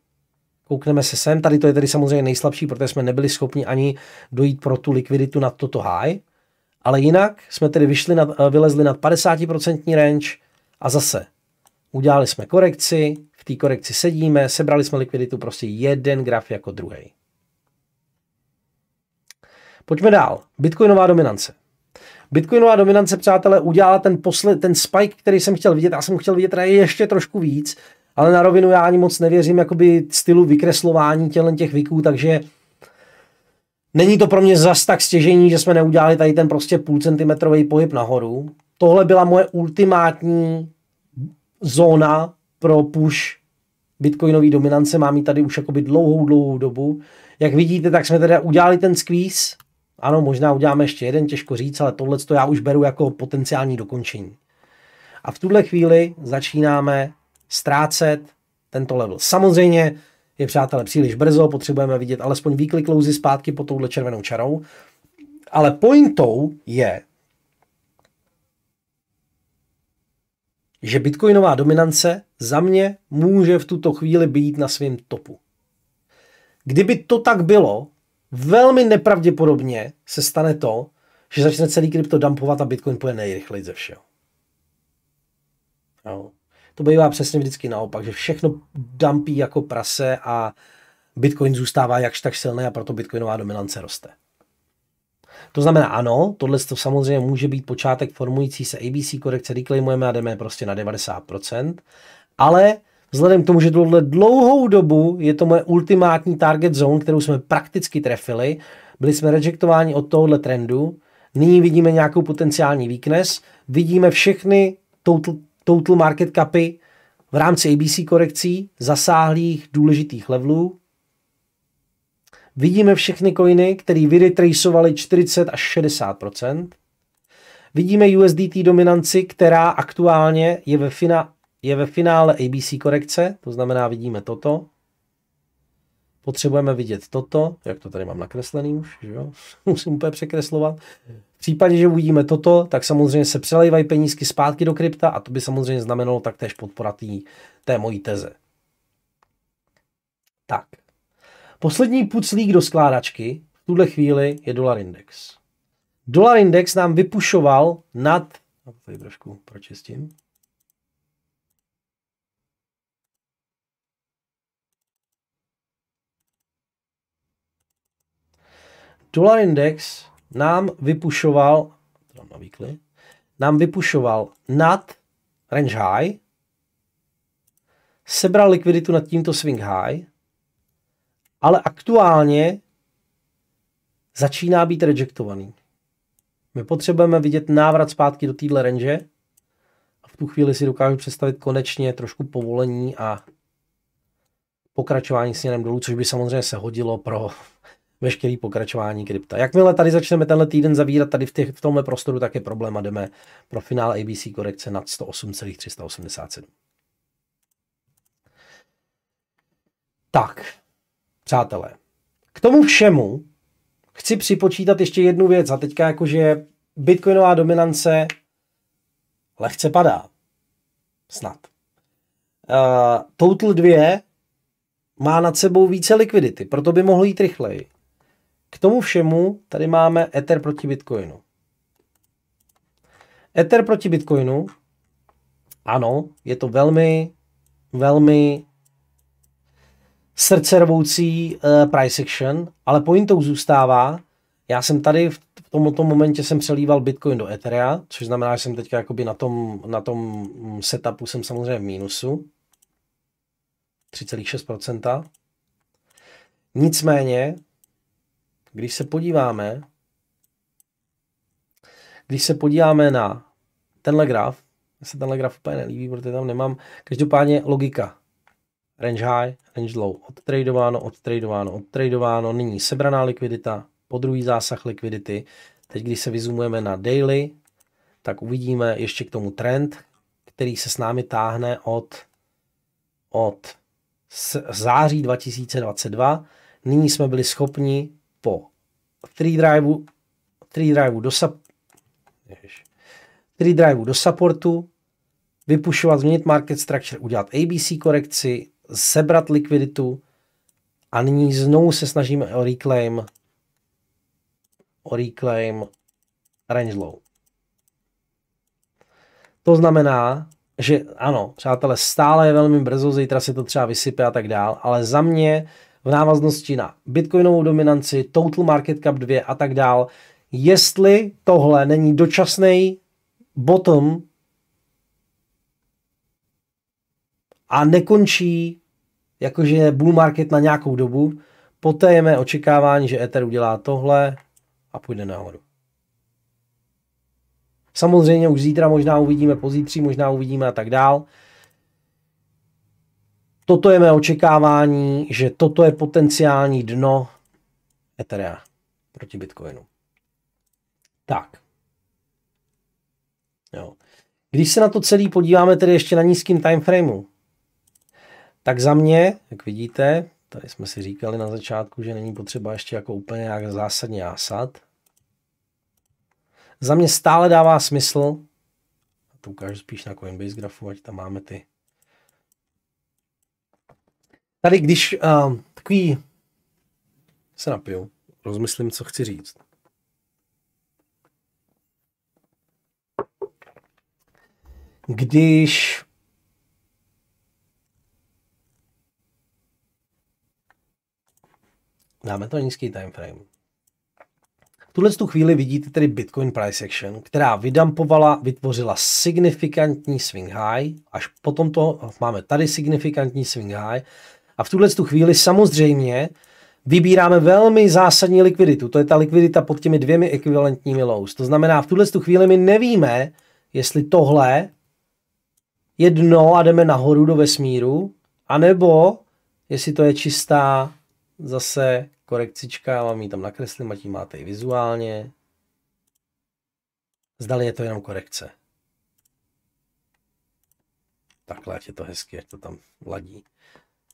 Koukneme se sem, tady to je tedy samozřejmě nejslabší, protože jsme nebyli schopni ani dojít pro tu likviditu na toto high, ale jinak jsme tedy vyšli nad, eh, vylezli nad 50% range a zase udělali jsme korekci, v té korekci sedíme, sebrali jsme likviditu prostě jeden graf jako druhý. Pojďme dál. Bitcoinová dominance. Bitcoinová dominance, přátelé, udělala ten, posled, ten spike, který jsem chtěl vidět. Já jsem chtěl vidět tady ještě trošku víc, ale na rovinu já ani moc nevěřím jakoby stylu vykreslování tělen těch viků, takže není to pro mě zas tak stěžení, že jsme neudělali tady ten prostě půl centimetrový pohyb nahoru. Tohle byla moje ultimátní zóna pro push bitcoinové dominance, mám ji tady už jakoby dlouhou, dlouhou dobu. Jak vidíte, tak jsme teda udělali ten squeeze, ano, možná uděláme ještě jeden, těžko říct, ale tohle to, já už beru jako potenciální dokončení. A v tuhle chvíli začínáme ztrácet tento level. Samozřejmě je, přátelé, příliš brzo, potřebujeme vidět alespoň výklik klouzy zpátky pod touhle červenou čarou. Ale pointou je, že bitcoinová dominance za mě může v tuto chvíli být na svém topu. Kdyby to tak bylo, velmi nepravděpodobně se stane to, že začne celý krypto dumpovat a Bitcoin půjde nejrychleji ze všeho. No. To bývá přesně vždycky naopak, že všechno dumpí jako prase a Bitcoin zůstává jakž tak silný a proto Bitcoinová dominance roste. To znamená, ano, tohle to samozřejmě může být počátek formující se ABC korekce, reclaimujeme a jdeme prostě na 90%, ale Vzhledem k tomu, že tohle dlouhou dobu je to moje ultimátní target zone, kterou jsme prakticky trefili, byli jsme rejektováni od tohohle trendu, nyní vidíme nějakou potenciální weakness, vidíme všechny total, total market capy v rámci ABC korekcí zasáhlých důležitých levelů, Vidíme všechny coiny, které vyretracovaly 40 až 60 Vidíme USDT dominanci, která aktuálně je ve, fina, je ve finále ABC korekce, to znamená vidíme toto. Potřebujeme vidět toto, jak to tady mám nakreslený už, že jo? musím úplně překreslovat. V případě, že uvidíme toto, tak samozřejmě se přelejvají penízky zpátky do krypta a to by samozřejmě znamenalo taktéž podpora tý, té mojí teze. Tak. Poslední puclík do skládačky v tuhle chvíli je dolar index. Dolar index nám vypušoval nad... Tady trošku pročistím Dollar index nám vypušoval, na weekly, nám vypušoval nad range high, sebral likviditu nad tímto swing high, ale aktuálně začíná být rejectovaný. My potřebujeme vidět návrat zpátky do téhle range a v tu chvíli si dokážu představit konečně trošku povolení a pokračování směrem dolů, což by samozřejmě se hodilo pro veškerý pokračování krypta. Jakmile tady začneme tenhle týden zavírat tady v, těch, v tomhle prostoru, tak je problém a jdeme pro finál ABC korekce nad 108,387. Tak, přátelé, k tomu všemu chci připočítat ještě jednu věc a teďka jakože bitcoinová dominance lehce padá. Snad. Uh, Total 2 má nad sebou více likvidity, proto by mohl jít rychleji. K tomu všemu tady máme Ether proti Bitcoinu. Ether proti Bitcoinu, ano, je to velmi, velmi srdcervoucí uh, price action, ale pointou zůstává, já jsem tady v tomto momentě jsem přelíval Bitcoin do Etherea, což znamená, že jsem teď jakoby na tom, na tom setupu jsem samozřejmě v mínusu. 3,6%. Nicméně když se podíváme, když se podíváme na tenhle graf, mně se tenhle graf úplně nelíbí, protože tam nemám, každopádně logika. Range high, range low, odtradováno, odtradováno, odtradováno, nyní sebraná likvidita, podruhý zásah likvidity. Teď, když se vyzumujeme na daily, tak uvidíme ještě k tomu trend, který se s námi táhne od, od září 2022. Nyní jsme byli schopni po 3 driveu, 3 driveu do, sub, 3 driveu do supportu, vypušovat, změnit market structure, udělat ABC korekci, sebrat likviditu a nyní znovu se snažíme o reclaim o reclaim range low. To znamená, že ano, přátelé, stále je velmi brzo, zítra se to třeba vysype a tak dál, ale za mě v návaznosti na bitcoinovou dominanci, Total Market Cap 2 a tak dál, jestli tohle není dočasný bottom a nekončí jakože bull market na nějakou dobu, poté je mé očekávání, že Ether udělá tohle a půjde nahoru. Samozřejmě už zítra možná uvidíme, pozítří možná uvidíme a tak dál. Toto je mé očekávání, že toto je potenciální dno Etherea proti Bitcoinu. Tak. Jo. Když se na to celý podíváme tedy ještě na nízkým timeframeu, tak za mě, jak vidíte, tady jsme si říkali na začátku, že není potřeba ještě jako úplně nějak zásadně jásat. Za mě stále dává smysl, to ukážu spíš na Coinbase grafu, ať tam máme ty tady když uh, takový... Se napiju, rozmyslím, co chci říct. Když dáme to nízký time frame. V tuhle tu chvíli vidíte tedy Bitcoin price action, která vydampovala, vytvořila signifikantní swing high, až potom to máme tady signifikantní swing high, a v tuhle tu chvíli samozřejmě vybíráme velmi zásadní likviditu. To je ta likvidita pod těmi dvěmi ekvivalentními lows. To znamená, v tuhle tu chvíli my nevíme, jestli tohle je dno a jdeme nahoru do vesmíru, anebo jestli to je čistá zase korekcička, já vám ji tam nakreslím, ať ji máte i vizuálně. Zdali je to jenom korekce. Takhle, ať je to hezky, jak to tam ladí.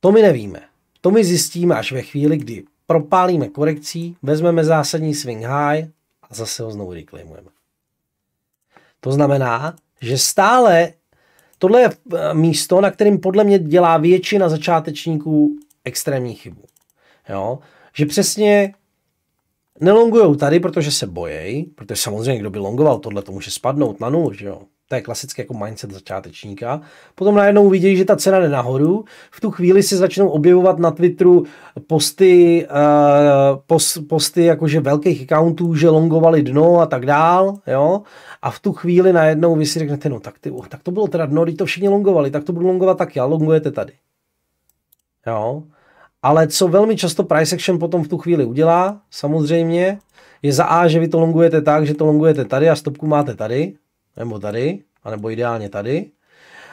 To my nevíme. To my zjistíme až ve chvíli, kdy propálíme korekcí, vezmeme zásadní swing high a zase ho znovu reklamujeme. To znamená, že stále tohle je eh, místo, na kterém podle mě dělá většina začátečníků extrémní chybu. Jo? Že přesně nelongujou tady, protože se bojejí, protože samozřejmě, kdo by longoval tohle, to může spadnout na nulu, že jo? To je klasické jako mindset začátečníka. Potom najednou vidějí, že ta cena jde nahoru. V tu chvíli si začnou objevovat na Twitteru posty, uh, pos, posty jakože velkých accountů, že longovali dno a tak dál. Jo? A v tu chvíli najednou vy si řeknete, no tak, ty, oh, tak to bylo teda dno, když to všichni longovali, tak to budu longovat taky a longujete tady. Jo? Ale co velmi často price action potom v tu chvíli udělá, samozřejmě, je za A, že vy to longujete tak, že to longujete tady a stopku máte tady nebo tady, anebo ideálně tady.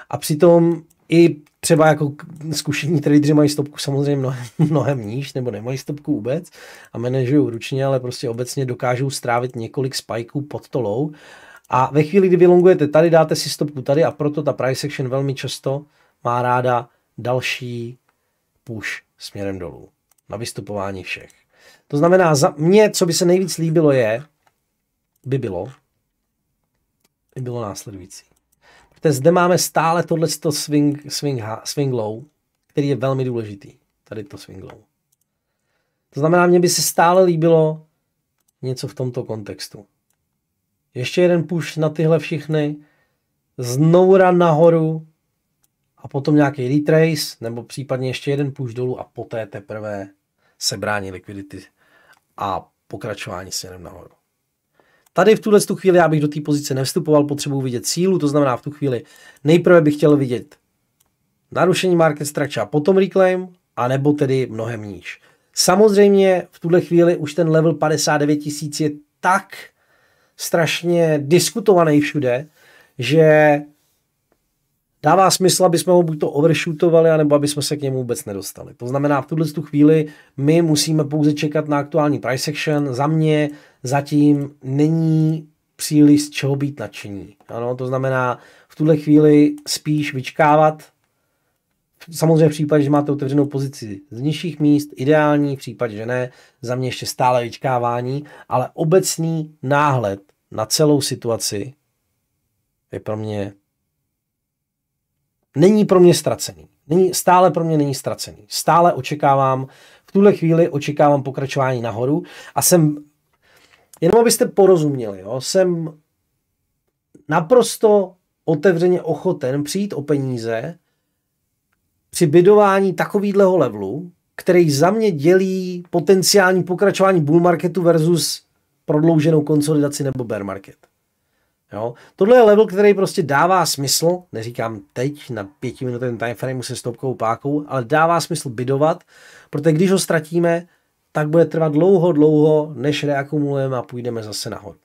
A přitom i třeba jako zkušení tradeři mají stopku samozřejmě mnohem, mnohem níž, nebo nemají stopku vůbec a manažují ručně, ale prostě obecně dokážou strávit několik spajků pod tolou. A ve chvíli, kdy vylongujete tady, dáte si stopku tady a proto ta price section velmi často má ráda další push směrem dolů na vystupování všech. To znamená, za mě, co by se nejvíc líbilo je, by bylo, bylo následující. Protože zde máme stále tohle swing, swing, swing low, který je velmi důležitý. Tady to swing low. To znamená, mně by se stále líbilo něco v tomto kontextu. Ještě jeden push na tyhle všechny, znovu run nahoru a potom nějaký retrace, nebo případně ještě jeden push dolů a poté teprve sebrání likvidity a pokračování směrem nahoru. Tady v tuhle tu chvíli já bych do té pozice nevstupoval, potřebuji vidět sílu, to znamená v tu chvíli nejprve bych chtěl vidět narušení market structure a potom reclaim, anebo tedy mnohem níž. Samozřejmě v tuhle chvíli už ten level 59 tisíc je tak strašně diskutovaný všude, že dává smysl, aby jsme ho buď to overshootovali, anebo aby jsme se k němu vůbec nedostali. To znamená, v tuhle chvíli my musíme pouze čekat na aktuální price action. Za mě zatím není příliš z čeho být nadšení. Ano, to znamená v tuhle chvíli spíš vyčkávat, Samozřejmě v případě, že máte otevřenou pozici z nižších míst, ideální, v případě, že ne, za mě ještě stále vyčkávání, ale obecný náhled na celou situaci je pro mě není pro mě ztracený. Není, stále pro mě není ztracený. Stále očekávám, v tuhle chvíli očekávám pokračování nahoru a jsem Jenom abyste porozuměli, jo, jsem naprosto otevřeně ochoten přijít o peníze při bydování takovýhleho levelu, který za mě dělí potenciální pokračování bull marketu versus prodlouženou konsolidaci nebo bear market. Jo? Tohle je level, který prostě dává smysl, neříkám teď na pětiminutovém timeframeu se stopkou pákou, ale dává smysl bydovat, protože když ho ztratíme, tak bude trvat dlouho, dlouho, než reakumulujeme a půjdeme zase nahoru.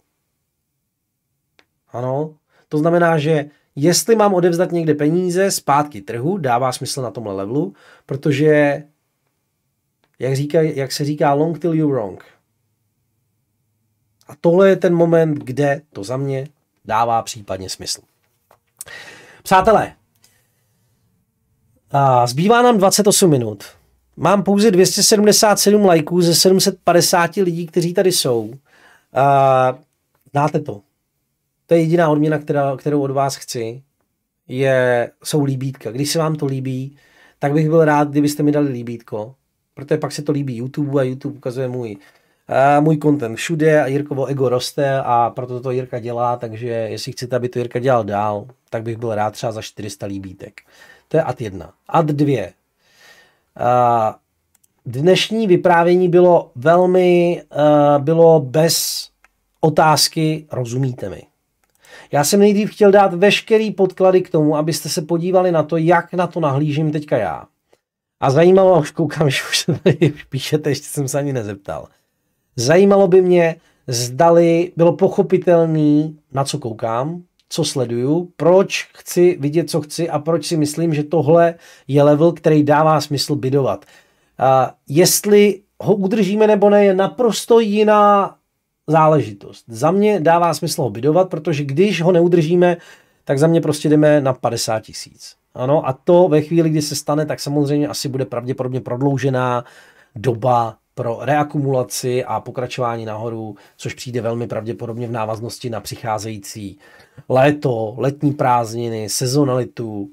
Ano, to znamená, že jestli mám odevzdat někde peníze zpátky trhu, dává smysl na tomhle levelu, protože jak, říká, jak se říká long till you wrong. A tohle je ten moment, kde to za mě dává případně smysl. Přátelé, a zbývá nám 28 minut. Mám pouze 277 lajků ze 750 lidí, kteří tady jsou. A dáte to. To je jediná odměna, která, kterou od vás chci. Je, jsou líbítka. Když se vám to líbí, tak bych byl rád, kdybyste mi dali líbítko. Protože pak se to líbí YouTube a YouTube ukazuje můj, a můj content všude a Jirkovo ego roste a proto to Jirka dělá, takže jestli chcete, aby to Jirka dělal dál, tak bych byl rád třeba za 400 líbítek. To je ad jedna. Ad dvě Dnešní vyprávění bylo velmi, bylo bez otázky, rozumíte mi. Já jsem nejdřív chtěl dát veškerý podklady k tomu, abyste se podívali na to, jak na to nahlížím teďka já. A zajímalo, už koukám, že už se tady píšete, ještě jsem se ani nezeptal. Zajímalo by mě, zdali bylo pochopitelný, na co koukám, co sleduju, proč chci vidět, co chci a proč si myslím, že tohle je level, který dává smysl bidovat. A jestli ho udržíme nebo ne, je naprosto jiná záležitost. Za mě dává smysl ho bidovat, protože když ho neudržíme, tak za mě prostě jdeme na 50 tisíc. Ano, a to ve chvíli, kdy se stane, tak samozřejmě asi bude pravděpodobně prodloužená doba pro reakumulaci a pokračování nahoru, což přijde velmi pravděpodobně v návaznosti na přicházející léto, letní prázdniny, sezonalitu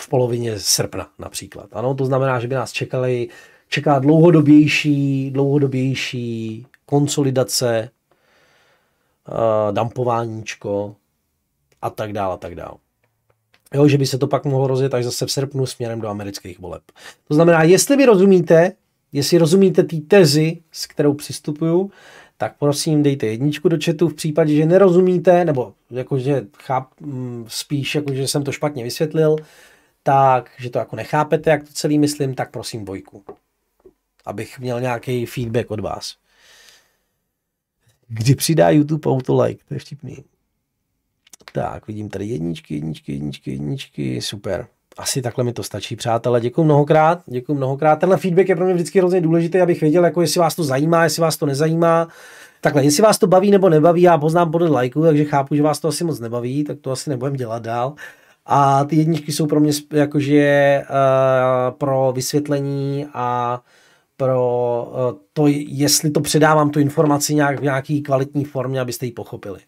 v polovině srpna například. Ano, to znamená, že by nás čekali, čeká dlouhodobější, dlouhodobější konsolidace, uh, a tak dále, a tak dále. Jo, že by se to pak mohlo rozjet až zase v srpnu směrem do amerických voleb. To znamená, jestli vy rozumíte, Jestli rozumíte té tezi, s kterou přistupuju, tak prosím dejte jedničku do chatu v případě, že nerozumíte, nebo jakože cháp, mm, spíš jakože jsem to špatně vysvětlil, tak, že to jako nechápete, jak to celý myslím, tak prosím dvojku. Abych měl nějaký feedback od vás. Kdy přidá YouTube auto like, to je vtipný. Tak, vidím tady jedničky, jedničky, jedničky, jedničky, super asi takhle mi to stačí, přátelé. Děkuji mnohokrát, děkuji mnohokrát. Tenhle feedback je pro mě vždycky hrozně důležitý, abych věděl, jako jestli vás to zajímá, jestli vás to nezajímá. Takhle, jestli vás to baví nebo nebaví, já poznám podle lajku, takže chápu, že vás to asi moc nebaví, tak to asi nebudem dělat dál. A ty jedničky jsou pro mě jakože uh, pro vysvětlení a pro uh, to, jestli to předávám tu informaci nějak v nějaký kvalitní formě, abyste ji pochopili.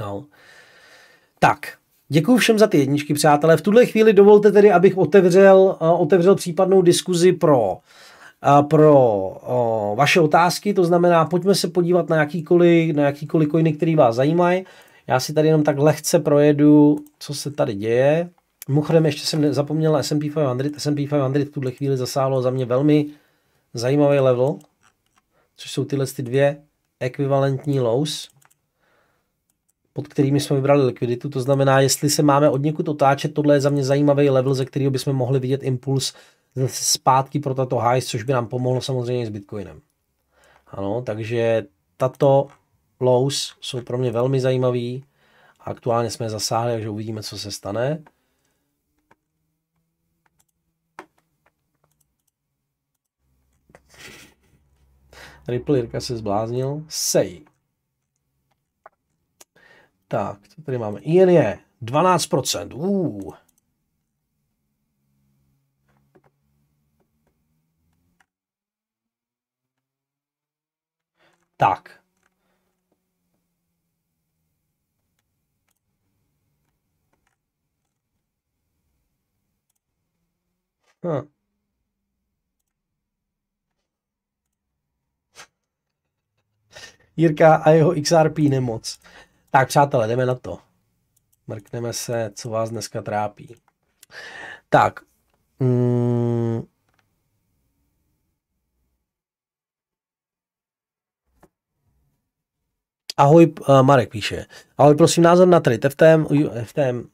No. Tak, Děkuji všem za ty jedničky, přátelé. V tuhle chvíli dovolte tedy, abych otevřel, eh, otevřel případnou diskuzi pro eh, pro eh, vaše otázky, to znamená, pojďme se podívat na jakýkoliv, na jakýkoliv coiny, který vás zajímají. Já si tady jenom tak lehce projedu, co se tady děje. Mimochodem, ještě jsem zapomněl S&P 500. S&P 500 v tuhle chvíli zasáhlo za mě velmi zajímavý level, což jsou tyhle ty dvě ekvivalentní lows pod kterými jsme vybrali likviditu. To znamená, jestli se máme od někud otáčet, tohle je za mě zajímavý level, ze kterého bychom mohli vidět impuls zpátky pro tato highs, což by nám pomohlo samozřejmě s Bitcoinem. Ano, takže tato lows jsou pro mě velmi zajímavý. Aktuálně jsme je zasáhli, takže uvidíme, co se stane. Ripple Jirka se zbláznil. Sej. Tak, co tady máme? IR je 12%. Uu. Tak. Hm. Jirka a jeho XRP nemoc. Tak přátelé, jdeme na to. Mrkneme se, co vás dneska trápí. Tak. Mm. Ahoj, eh, Marek píše. Ahoj, prosím, názor na trit. FTM, FTM,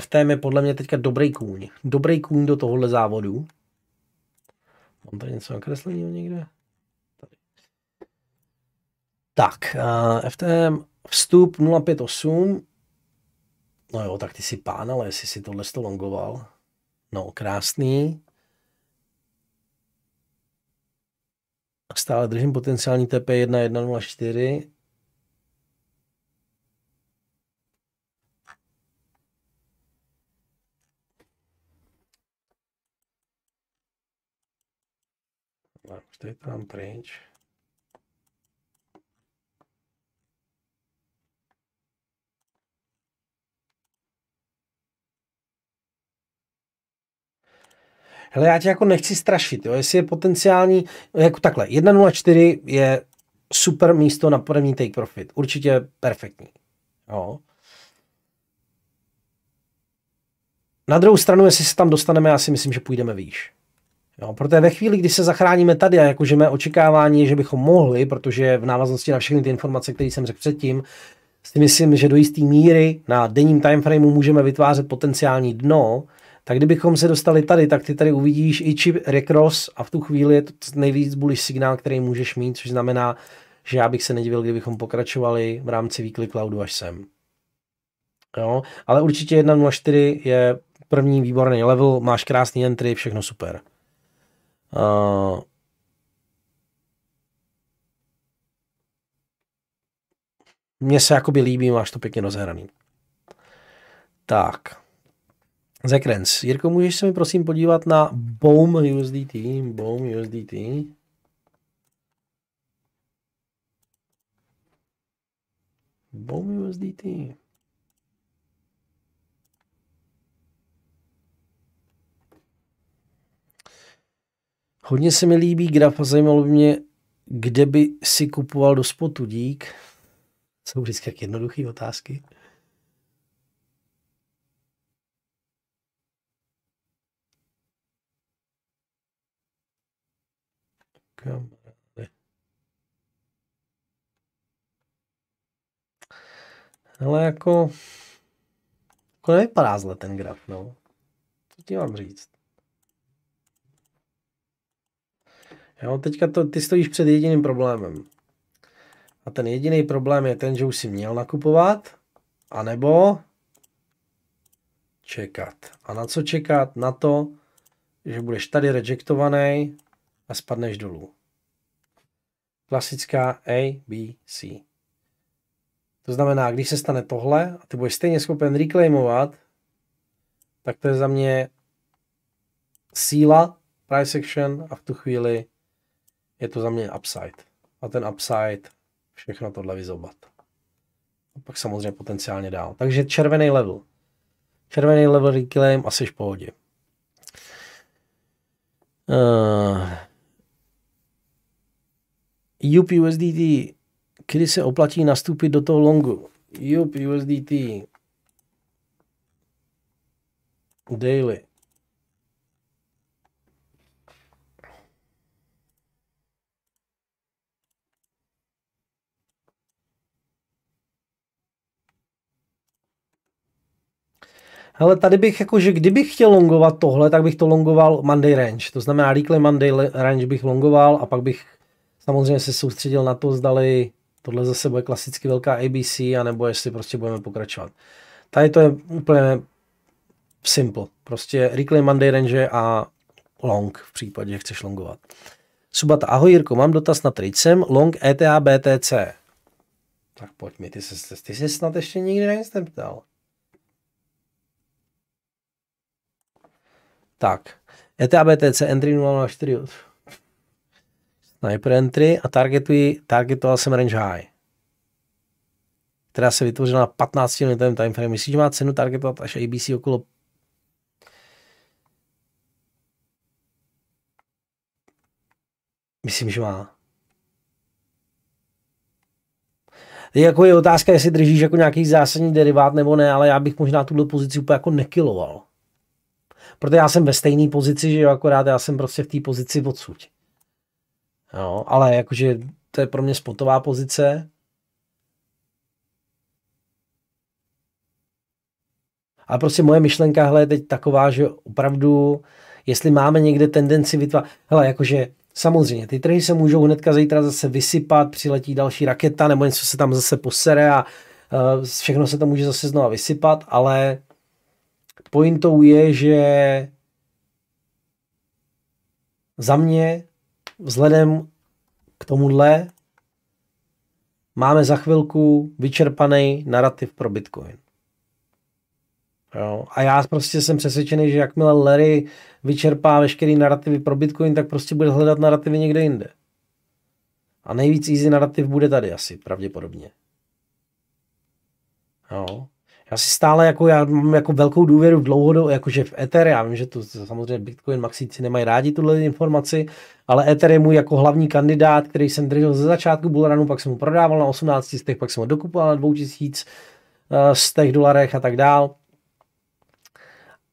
FTM je podle mě teďka dobrý kůň. Dobrý kůň do tohohle závodu. Mám tady něco nakresleného někde? Tak, uh, eh, FTM Vstup 058. No jo, tak ty si pán, ale jestli si tohle to longoval. No, krásný. Stále držím potenciální TP 1104. Tak, už to je tam pryč. Hele, já tě jako nechci strašit, jo. jestli je potenciální, jako takhle, 1.04 je super místo na první take profit, určitě perfektní. Jo. Na druhou stranu, jestli se tam dostaneme, já si myslím, že půjdeme výš. Jo, protože ve chvíli, kdy se zachráníme tady, a jakože mé očekávání je, že bychom mohli, protože v návaznosti na všechny ty informace, které jsem řekl předtím, si myslím, že do jisté míry na denním timeframeu můžeme vytvářet potenciální dno, tak kdybychom se dostali tady, tak ty tady uvidíš i chip recross a v tu chvíli je to nejvíc bullish signál, který můžeš mít, což znamená, že já bych se nedivil, kdybychom pokračovali v rámci weekly cloudu až sem. Jo, ale určitě 1.04 je první výborný level, máš krásný entry, všechno super. Uh, mně se jakoby líbí, máš to pěkně rozhraný. Tak. Zekrens. Jirko, můžeš se mi prosím podívat na BOM USDT? BOM USDT. BOM USDT. Hodně se mi líbí graf a zajímalo by mě, kde by si kupoval do spotu, dík. Jsou vždycky jednoduché otázky. kamaráde. Ale jako... Jako nevypadá zle ten graf, no. Co ti mám říct? Jo, teďka to, ty stojíš před jediným problémem. A ten jediný problém je ten, že už si měl nakupovat, anebo čekat. A na co čekat? Na to, že budeš tady rejectovaný, a spadneš dolů. Klasická A, B, C. To znamená, když se stane tohle a ty budeš stejně schopen reclaimovat, tak to je za mě síla price action a v tu chvíli je to za mě upside. A ten upside všechno tohle vyzobat. A pak samozřejmě potenciálně dál. Takže červený level. Červený level reclaim a v pohodě. Uh, UPUSDT, kdy se oplatí nastoupit do toho longu. UPUSDT daily. Ale tady bych jako, že kdybych chtěl longovat tohle, tak bych to longoval Monday Range. To znamená, Weekly Monday Range bych longoval a pak bych Samozřejmě se soustředil na to, zdali tohle zase bude klasicky velká ABC, anebo jestli prostě budeme pokračovat. Tady to je úplně simple. Prostě Reclaim Monday Range a long v případě, že chceš longovat. Subata, ahoj Jirko, mám dotaz na Tricem, long ETA BTC. Tak pojď mi, ty se, ty se snad ještě nikdy na nic neptal. Tak, ETA BTC entry 004 sniper entry a targetuji, targetoval jsem range high, která se vytvořila na 15 minutovém frame. Myslím, že má cenu targetovat až ABC okolo Myslím, že má. Je jako je otázka, jestli držíš jako nějaký zásadní derivát nebo ne, ale já bych možná tuhle pozici úplně jako nekiloval. Protože já jsem ve stejné pozici, že jo, akorát já jsem prostě v té pozici odsud. Jo, ale jakože to je pro mě spotová pozice. A prostě moje myšlenka hele, je teď taková, že opravdu, jestli máme někde tendenci vytvářet, hele, jakože Samozřejmě, ty trhy se můžou hnedka zítra zase vysypat, přiletí další raketa nebo něco se tam zase posere a uh, všechno se to může zase znova vysypat, ale pointou je, že za mě vzhledem k tomuhle máme za chvilku vyčerpaný narrativ pro Bitcoin. Jo. A já prostě jsem přesvědčený, že jakmile Larry vyčerpá veškerý narrativy pro Bitcoin, tak prostě bude hledat narrativy někde jinde. A nejvíc easy narrativ bude tady asi, pravděpodobně. Jo já si stále jako, já mám jako velkou důvěru v dlouhodobou, jakože v Ether, já vím, že tu samozřejmě Bitcoin Maxíci nemají rádi tuhle informaci, ale Ether je můj jako hlavní kandidát, který jsem držel ze začátku Bullrunu, pak jsem mu prodával na 18 stech, pak jsem ho dokupoval na 2000 z těch dolarech a tak dál.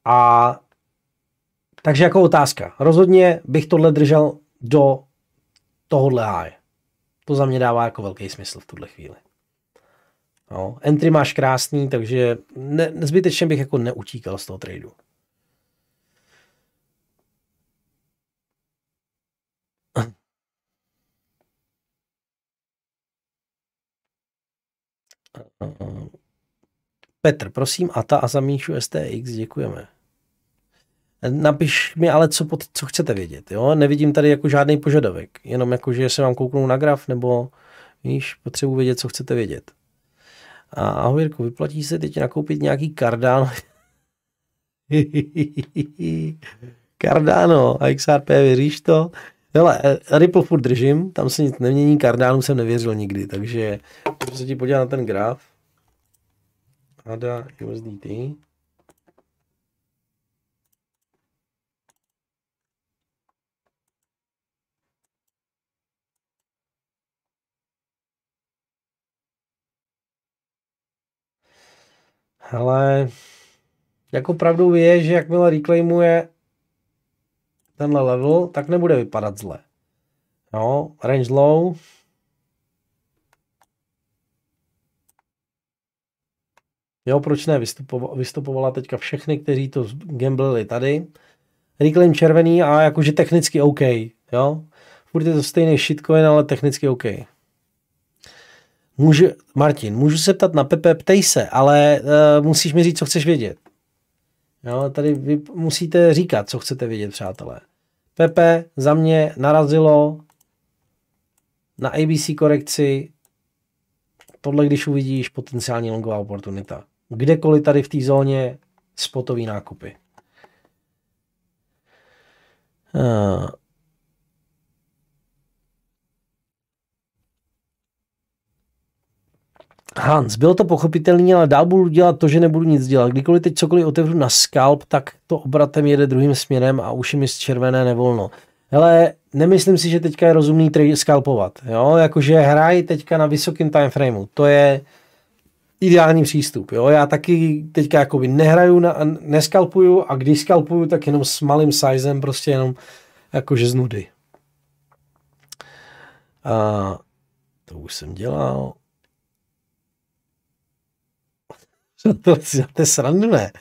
A takže jako otázka. Rozhodně bych tohle držel do tohohle háje. To za mě dává jako velký smysl v tuhle chvíli. No, entry máš krásný, takže ne, zbytečně bych jako neutíkal z toho tradu. Petr, prosím, Ata a zamíšu STX, děkujeme. Napiš mi ale, co, pod, co chcete vědět. Jo? Nevidím tady jako žádný požadavek, jenom jako, že se vám kouknu na graf, nebo víš, potřebuji vědět, co chcete vědět. A ahoj Jirku, vyplatí se teď nakoupit nějaký kardán? Cardano a XRP, věříš to? Hele, e, Ripple furt držím, tam se nic nemění, Cardano jsem nevěřil nikdy, takže můžu se ti podívat na ten graf. ADA USDT. Hele, jako pravdou je, že jakmile reclaimuje tenhle level, tak nebude vypadat zle. No range low. Jo, proč ne? Vystupovala, vystupovala teďka všechny, kteří to gamblili tady. Reclaim červený a jakože technicky OK. Jo, furt je to stejný shitcoin, ale technicky OK. Může, Martin, můžu se ptat na Pepe, ptej se, ale uh, musíš mi říct, co chceš vědět. Jo, tady vy musíte říkat, co chcete vědět, přátelé. Pepe za mě narazilo na ABC korekci tohle, když uvidíš, potenciální longová oportunita. Kdekoliv tady v té zóně spotový nákupy. Uh. Hans, bylo to pochopitelné, ale dál budu dělat to, že nebudu nic dělat. Kdykoliv teď cokoliv otevřu na skalp, tak to obratem jede druhým směrem a už mi z červené nevolno. Ale nemyslím si, že teďka je rozumný skalpovat. Jo? Jakože hraj teďka na vysokém timeframeu. To je ideální přístup. Jo? Já taky teďka jakoby nehraju, na, neskalpuju a když skalpuju, tak jenom s malým sizem, prostě jenom jakože z nudy. A to už jsem dělal. Co to si děláte srandu, ne?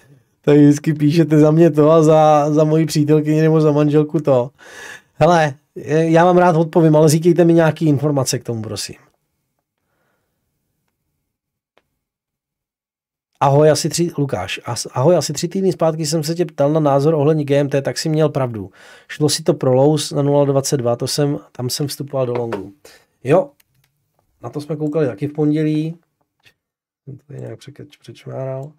Tak vždycky píšete za mě to a za, za moji přítelkyni nebo za manželku to. Hele, já vám rád odpovím, ale říkejte mi nějaké informace k tomu, prosím. Ahoj, asi tři, Lukáš, ahoj, asi tři týdny zpátky jsem se tě ptal na názor ohledně GMT, tak si měl pravdu. Šlo si to pro lous na 0,22, to jsem, tam jsem vstupoval do longu. Jo, na to jsme koukali taky v pondělí. Jsem tady nějak překeč, přečmáral.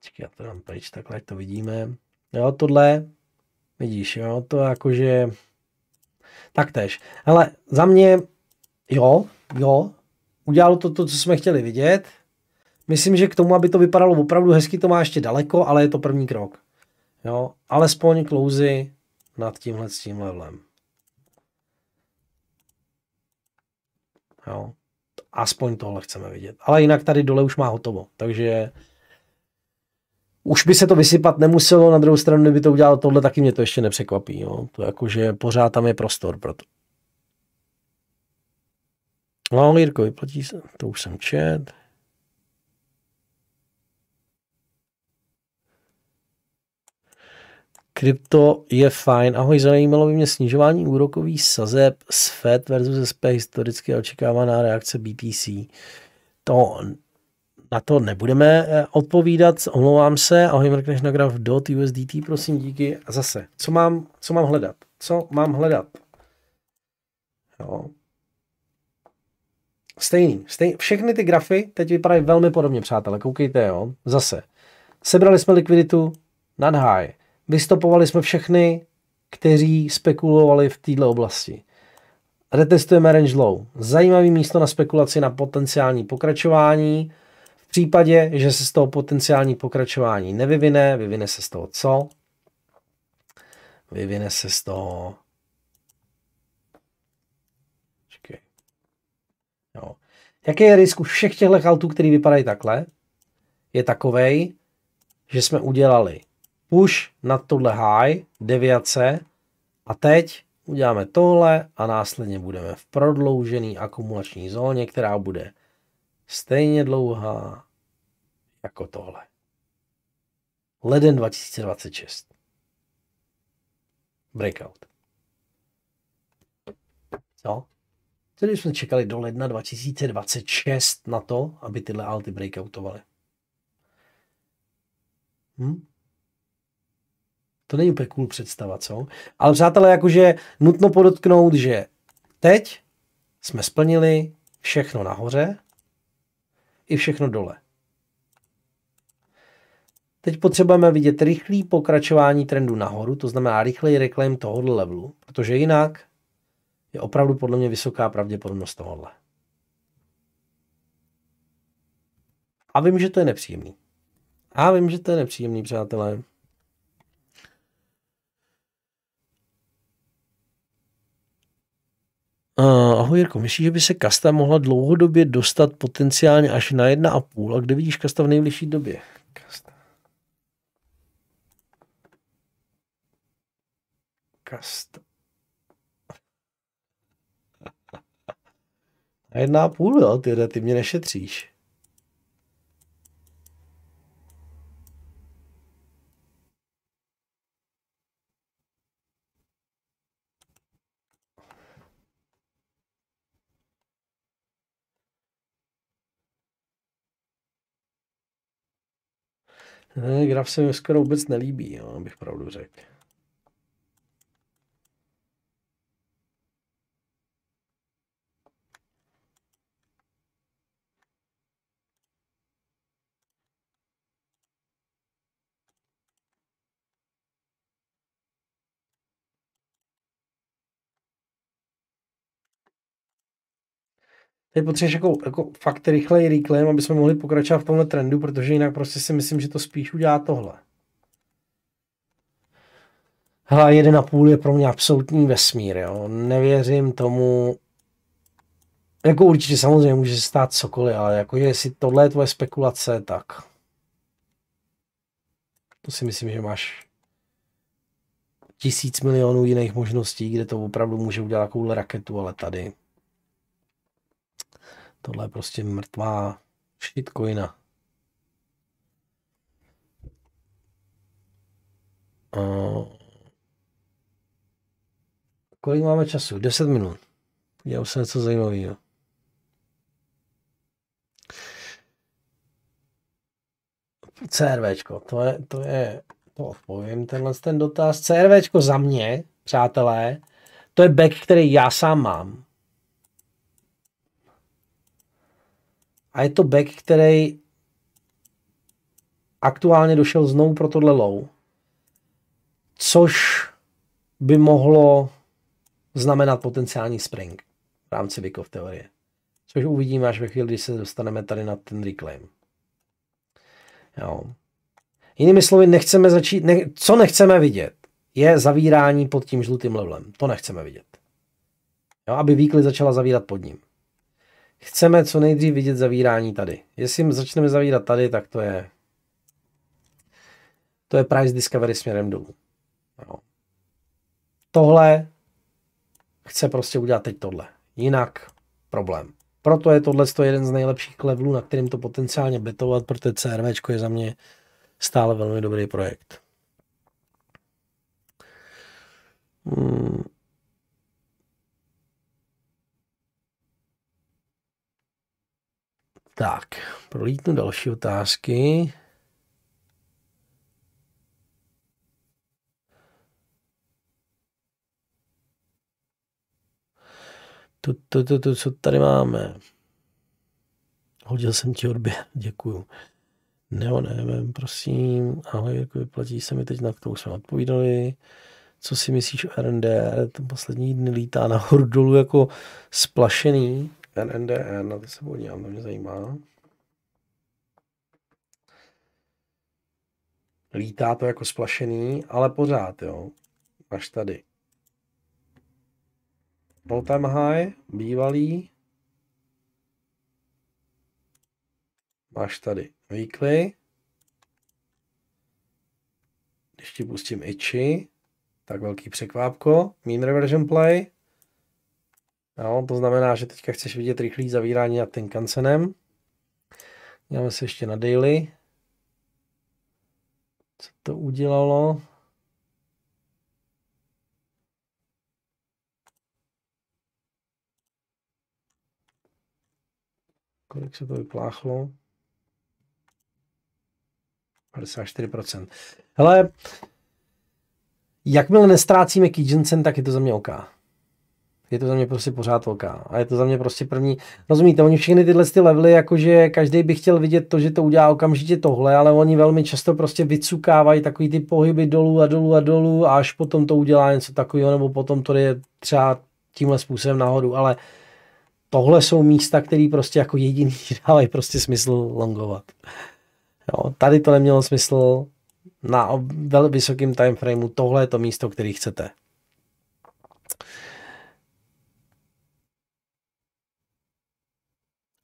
Čekaj, já to dám pryč, takhle ať to vidíme. Jo, tohle, vidíš, jo, to jakože... Tak tež. Ale za mě, jo, jo, udělalo to to, co jsme chtěli vidět. Myslím, že k tomu, aby to vypadalo opravdu hezky, to má ještě daleko, ale je to první krok. Jo, alespoň klouzy nad tímhle s tím levelem. Jo. Aspoň tohle chceme vidět. Ale jinak tady dole už má hotovo, takže už by se to vysypat nemuselo, na druhou stranu, kdyby to udělal tohle, taky mě to ještě nepřekvapí. Jo. To jakože pořád tam je prostor pro to. No, Jirko, vyplatí se, to už jsem čet. Krypto je fajn. Ahoj, zajímalo by mě snižování úrokových sazeb z FED versus SP historicky očekávaná reakce BTC. To na to nebudeme eh, odpovídat, omlouvám se. Ahoj, mrkneš na graf dot USDT, prosím, díky. A zase, co mám, co mám hledat? Co mám hledat? Jo. Stejný, stejný. Všechny ty grafy teď vypadají velmi podobně, přátelé. Koukejte, jo. Zase. Sebrali jsme likviditu nad high Vystopovali jsme všechny, kteří spekulovali v této oblasti. Retestujeme range low. Zajímavé místo na spekulaci na potenciální pokračování. V případě, že se z toho potenciální pokračování nevyvine, vyvine se z toho co? Vyvine se z toho... Jo. Jaký je risk u všech těchto altů, který vypadají takhle? Je takovej, že jsme udělali push na tohle high, deviace a teď uděláme tohle a následně budeme v prodloužený akumulační zóně, která bude stejně dlouhá jako tohle. Leden 2026. Breakout. Co? Tedy jsme čekali do ledna 2026 na to, aby tyhle alty breakoutovaly. Hm? To není úplně cool představa, co? Ale přátelé, jakože nutno podotknout, že teď jsme splnili všechno nahoře i všechno dole. Teď potřebujeme vidět rychlý pokračování trendu nahoru, to znamená rychlej reklam tohohle levelu, protože jinak je opravdu podle mě vysoká pravděpodobnost tohohle. A vím, že to je nepříjemný. A vím, že to je nepříjemný, přátelé. Eh, ahoj Jirko, myslíš, že by se kasta mohla dlouhodobě dostat potenciálně až na jedna a půl? A kde vidíš kasta v nejbližší době? Kasta. Kasta. Na jedna a půl, jo, ty, ty mě nešetříš. graf se mi skoro vůbec nelíbí, jo, abych pravdu řekl. teď potřebuješ jako, jako fakt rychlej reclaim, aby jsme mohli pokračovat v tomhle trendu, protože jinak prostě si myslím, že to spíš udělá tohle. Hele, jeden a půl je pro mě absolutní vesmír, jo. Nevěřím tomu, jako určitě samozřejmě může se stát cokoliv, ale jako jestli tohle je tvoje spekulace, tak to si myslím, že máš tisíc milionů jiných možností, kde to opravdu může udělat takovou raketu, ale tady Tohle je prostě mrtvá shitcoina. A... kolik máme času? 10 minut. Já už jsem něco zajímavého. CRVčko, to je, to je, to odpovím, tenhle ten dotaz. CRVčko za mě, přátelé, to je back, který já sám mám. A je to back, který aktuálně došel znovu pro tohle low. Což by mohlo znamenat potenciální spring v rámci Bikov teorie. Což uvidíme až ve chvíli, kdy se dostaneme tady na ten reclaim. Jo. Jinými slovy, nechceme začít, ne, co nechceme vidět, je zavírání pod tím žlutým levelem. To nechceme vidět. Jo, aby výklid začala zavírat pod ním chceme co nejdřív vidět zavírání tady. Jestli začneme zavírat tady, tak to je to je price discovery směrem dolů. No. Tohle chce prostě udělat teď tohle. Jinak problém. Proto je tohle jeden z nejlepších levelů, na kterým to potenciálně betovat, protože CRV je za mě stále velmi dobrý projekt. Hmm. Tak, prolítnu další otázky. To, to, to, to, co tady máme. Hodil jsem ti odběr, děkuju. ne, ne, prosím. Ahoj, jak vyplatí se mi teď, na kterou jsme odpovídali. Co si myslíš o RND? Ten poslední dny lítá nahoru dolů jako splašený. NNDN, na to se podívám, to mě zajímá. Lítá to jako splašený, ale pořád, jo. Až tady. All time high, bývalý. Máš tady weekly. Když ti pustím itchy, tak velký překvápko. Mean reversion play. Jo, to znamená, že teďka chceš vidět rychlý zavírání nad ten kancenem. Děláme se ještě na daily. Co to udělalo? Kolik se to vypláchlo? 54%. Hele, jakmile nestrácíme Kijinsen, tak je to za mě oká. OK je to za mě prostě pořád velká. A je to za mě prostě první. Rozumíte, oni všechny tyhle ty levely, jakože každý by chtěl vidět to, že to udělá okamžitě tohle, ale oni velmi často prostě vycukávají takový ty pohyby dolů a dolů a dolů a až potom to udělá něco takového, nebo potom to je třeba tímhle způsobem nahoru, ale tohle jsou místa, které prostě jako jediný dávají prostě smysl longovat. Jo, tady to nemělo smysl na velmi vysokém timeframeu, tohle je to místo, který chcete.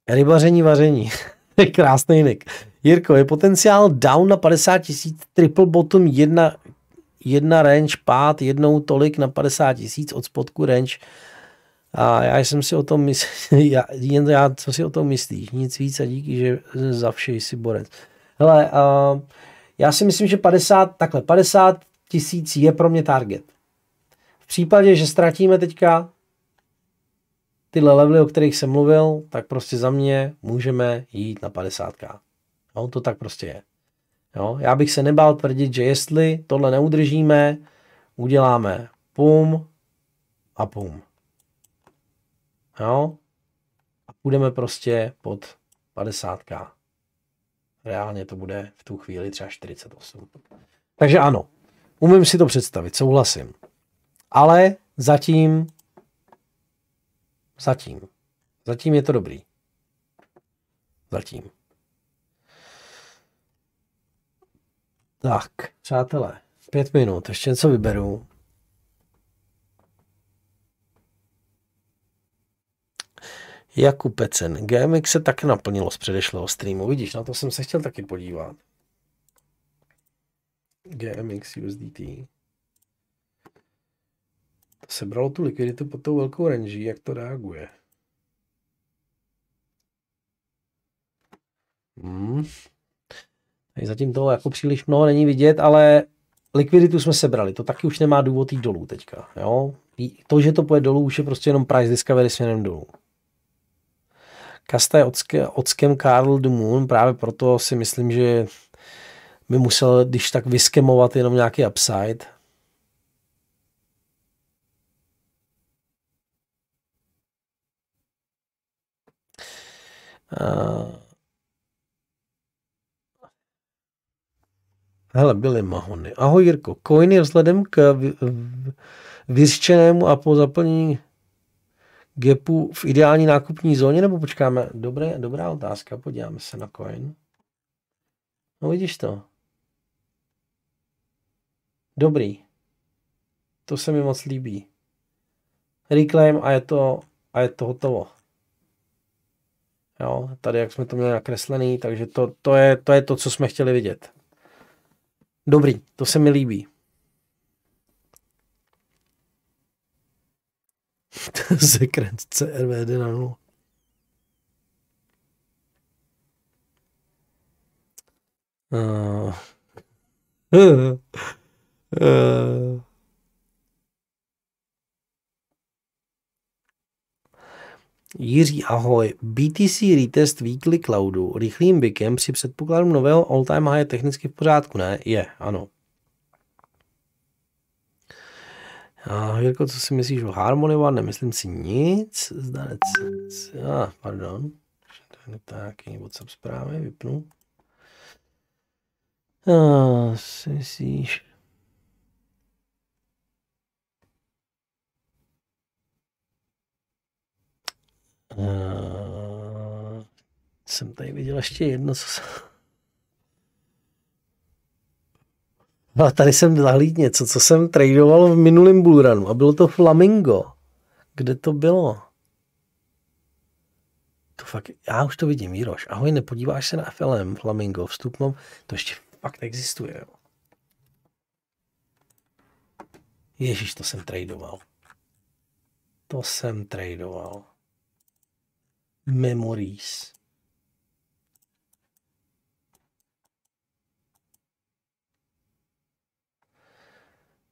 Rybaření, vaření. Krásný nick. Jirko, je potenciál down na 50 tisíc, triple bottom jedna, jedna range pát, jednou tolik na 50 tisíc od spodku range. A já jsem si o tom myslel, já, jen já, co si o tom myslíš? Nic víc a díky, že za vše jsi borec. Hele, uh, já si myslím, že 50, takhle, 50 tisíc je pro mě target. V případě, že ztratíme teďka tyhle levely, o kterých jsem mluvil, tak prostě za mě můžeme jít na 50k. Jo, to tak prostě je. Jo, já bych se nebál tvrdit, že jestli tohle neudržíme, uděláme pum a pum. Jo, a půjdeme prostě pod 50k. Reálně to bude v tu chvíli třeba 48. Takže ano, umím si to představit, souhlasím. Ale zatím Zatím. Zatím je to dobrý. Zatím. Tak, přátelé, pět minut, ještě něco vyberu. Jakub Pecen. GMX se taky naplnilo z předešlého streamu. Vidíš, na to jsem se chtěl taky podívat. GMX USDT. To sebralo tu likviditu pod tou velkou range, jak to reaguje. Hmm. Tady zatím toho jako příliš mnoho není vidět, ale likviditu jsme sebrali. To taky už nemá důvod jít dolů teďka. Jo? To, že to půjde dolů, už je prostě jenom price discovery směrem dolů. Kasta je ocke, ockem Karl Dumun, právě proto si myslím, že by musel, když tak vyskemovat jenom nějaký upside Eh, hele, byly mahony. Ahoj Jirko, coin vzhledem k vyřčenému a po zaplnění gapu v ideální nákupní zóně, nebo počkáme? Dobré, dobrá otázka, podíváme se na coin. No vidíš to. Dobrý. To se mi moc líbí. Reclaim a je to, a je to hotovo. Jo, tady jak jsme to měli nakreslený, takže to, to, je, to je to, co jsme chtěli vidět. Dobrý, to se mi líbí. Sekret CRV na nulu. Uh. Uh. Uh. Jiří, ahoj. BTC retest weekly cloudu rychlým bikem při předpokladu nového all-time high je technicky v pořádku, ne? Je, ano. A Jirko, co si myslíš o Harmony One? Nemyslím si nic. Zdanec. A, ah, pardon. Tak, taky WhatsApp zprávy vypnu. A, si myslíš... Uh, jsem tady viděl ještě jedno, co jsem... No a tady jsem zahlíd něco, co jsem tradoval v minulém bullrunu a bylo to Flamingo. Kde to bylo? To fakt, já už to vidím, Jiroš. Ahoj, nepodíváš se na FLM Flamingo, vstup mám, to ještě fakt existuje. Jo. Ježíš, to jsem tradoval. To jsem tradoval memories.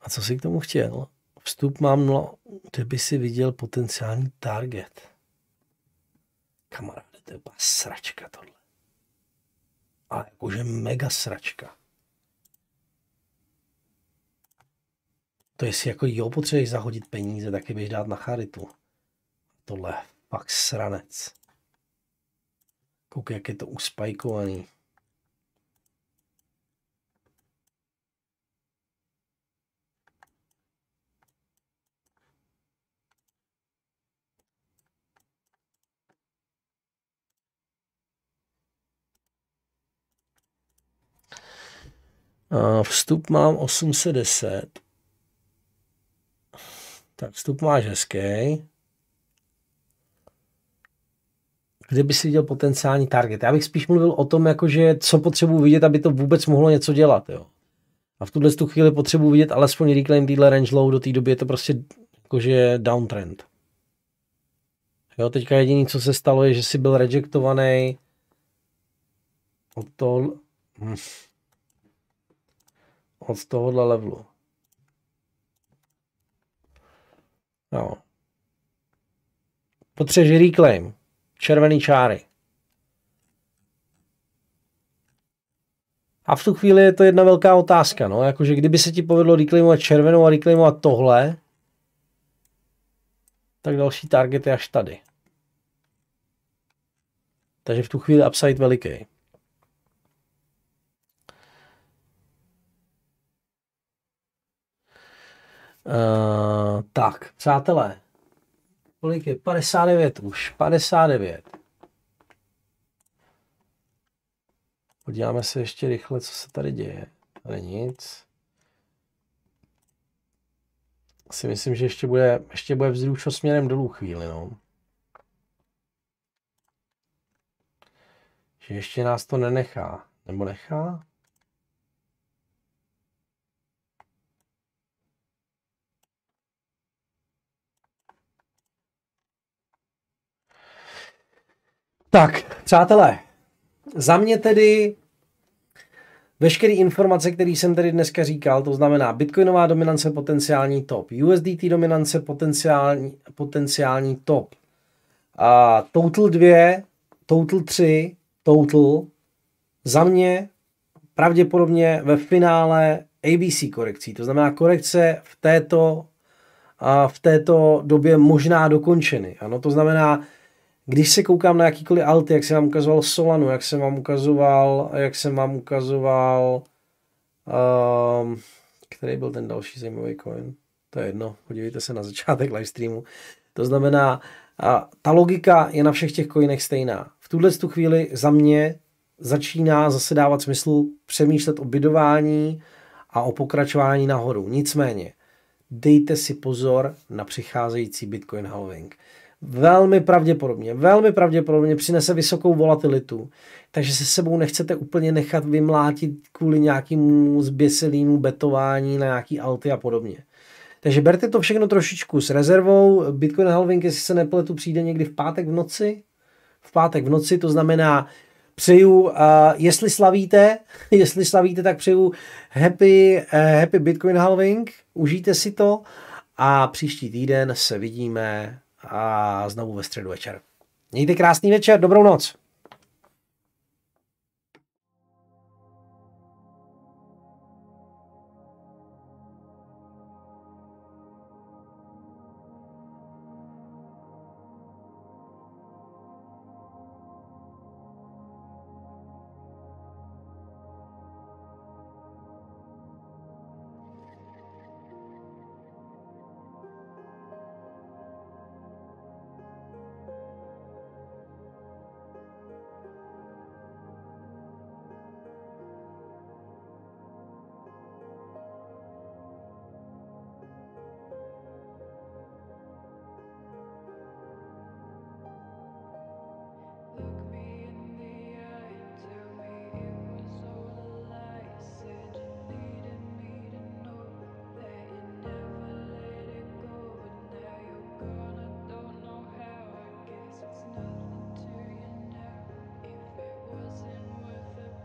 A co si k tomu chtěl? Vstup mám, no, kde by si viděl potenciální target. Kamaráde, to je úplně sračka tohle. Ale jakože mega sračka. To jestli jako jo, potřebuješ zahodit peníze, taky bych dát na charitu. Tohle fakt sranec. Kouk, jak je to uspajkovaný. Vstup mám 810. Tak vstup máš hezký. kde by si viděl potenciální target. Já bych spíš mluvil o tom, jakože co potřebuji vidět, aby to vůbec mohlo něco dělat. Jo. A v tuhle tu chvíli potřebuji vidět alespoň reclaim týhle range low, do té doby je to prostě jakože downtrend. Jo, teďka jediný, co se stalo, je, že si byl rejectovaný od toho, hm, od tohohle levelu. Jo. Potřebuješ reclaim červené čáry. A v tu chvíli je to jedna velká otázka, no, jakože kdyby se ti povedlo reclaimovat červenou a reclaimovat tohle, tak další target je až tady. Takže v tu chvíli upside veliký. Uh, eh, tak, přátelé, kolik je? 59 už, 59. Podíváme se ještě rychle, co se tady děje. Tady nic. Si myslím, že ještě bude, ještě bude vzrušo směrem dolů chvíli, no. Že ještě nás to nenechá. Nebo nechá? Tak, přátelé, za mě tedy veškeré informace, které jsem tedy dneska říkal, to znamená bitcoinová dominance potenciální top, USDT dominance potenciální, potenciální top, a total 2, total 3, total, za mě pravděpodobně ve finále ABC korekcí, to znamená korekce v této, a v této době možná dokončeny. Ano, to znamená, když se koukám na jakýkoliv alty, jak jsem vám ukazoval Solanu, jak jsem vám ukazoval, jak jsem vám ukazoval, um, který byl ten další zajímavý coin, to je jedno, podívejte se na začátek streamu. To znamená, a ta logika je na všech těch coinech stejná. V tuhle tu chvíli za mě začíná zase dávat smysl přemýšlet o bydování a o pokračování nahoru. Nicméně, dejte si pozor na přicházející Bitcoin halving velmi pravděpodobně, velmi pravděpodobně přinese vysokou volatilitu, takže se sebou nechcete úplně nechat vymlátit kvůli nějakému zběsilému betování na nějaký alty a podobně. Takže berte to všechno trošičku s rezervou. Bitcoin halving, jestli se nepletu, přijde někdy v pátek v noci. V pátek v noci, to znamená, přeju, uh, jestli slavíte, jestli slavíte, tak přeju happy, uh, happy Bitcoin halving, užijte si to a příští týden se vidíme a znovu ve středu večer. Mějte krásný večer, dobrou noc.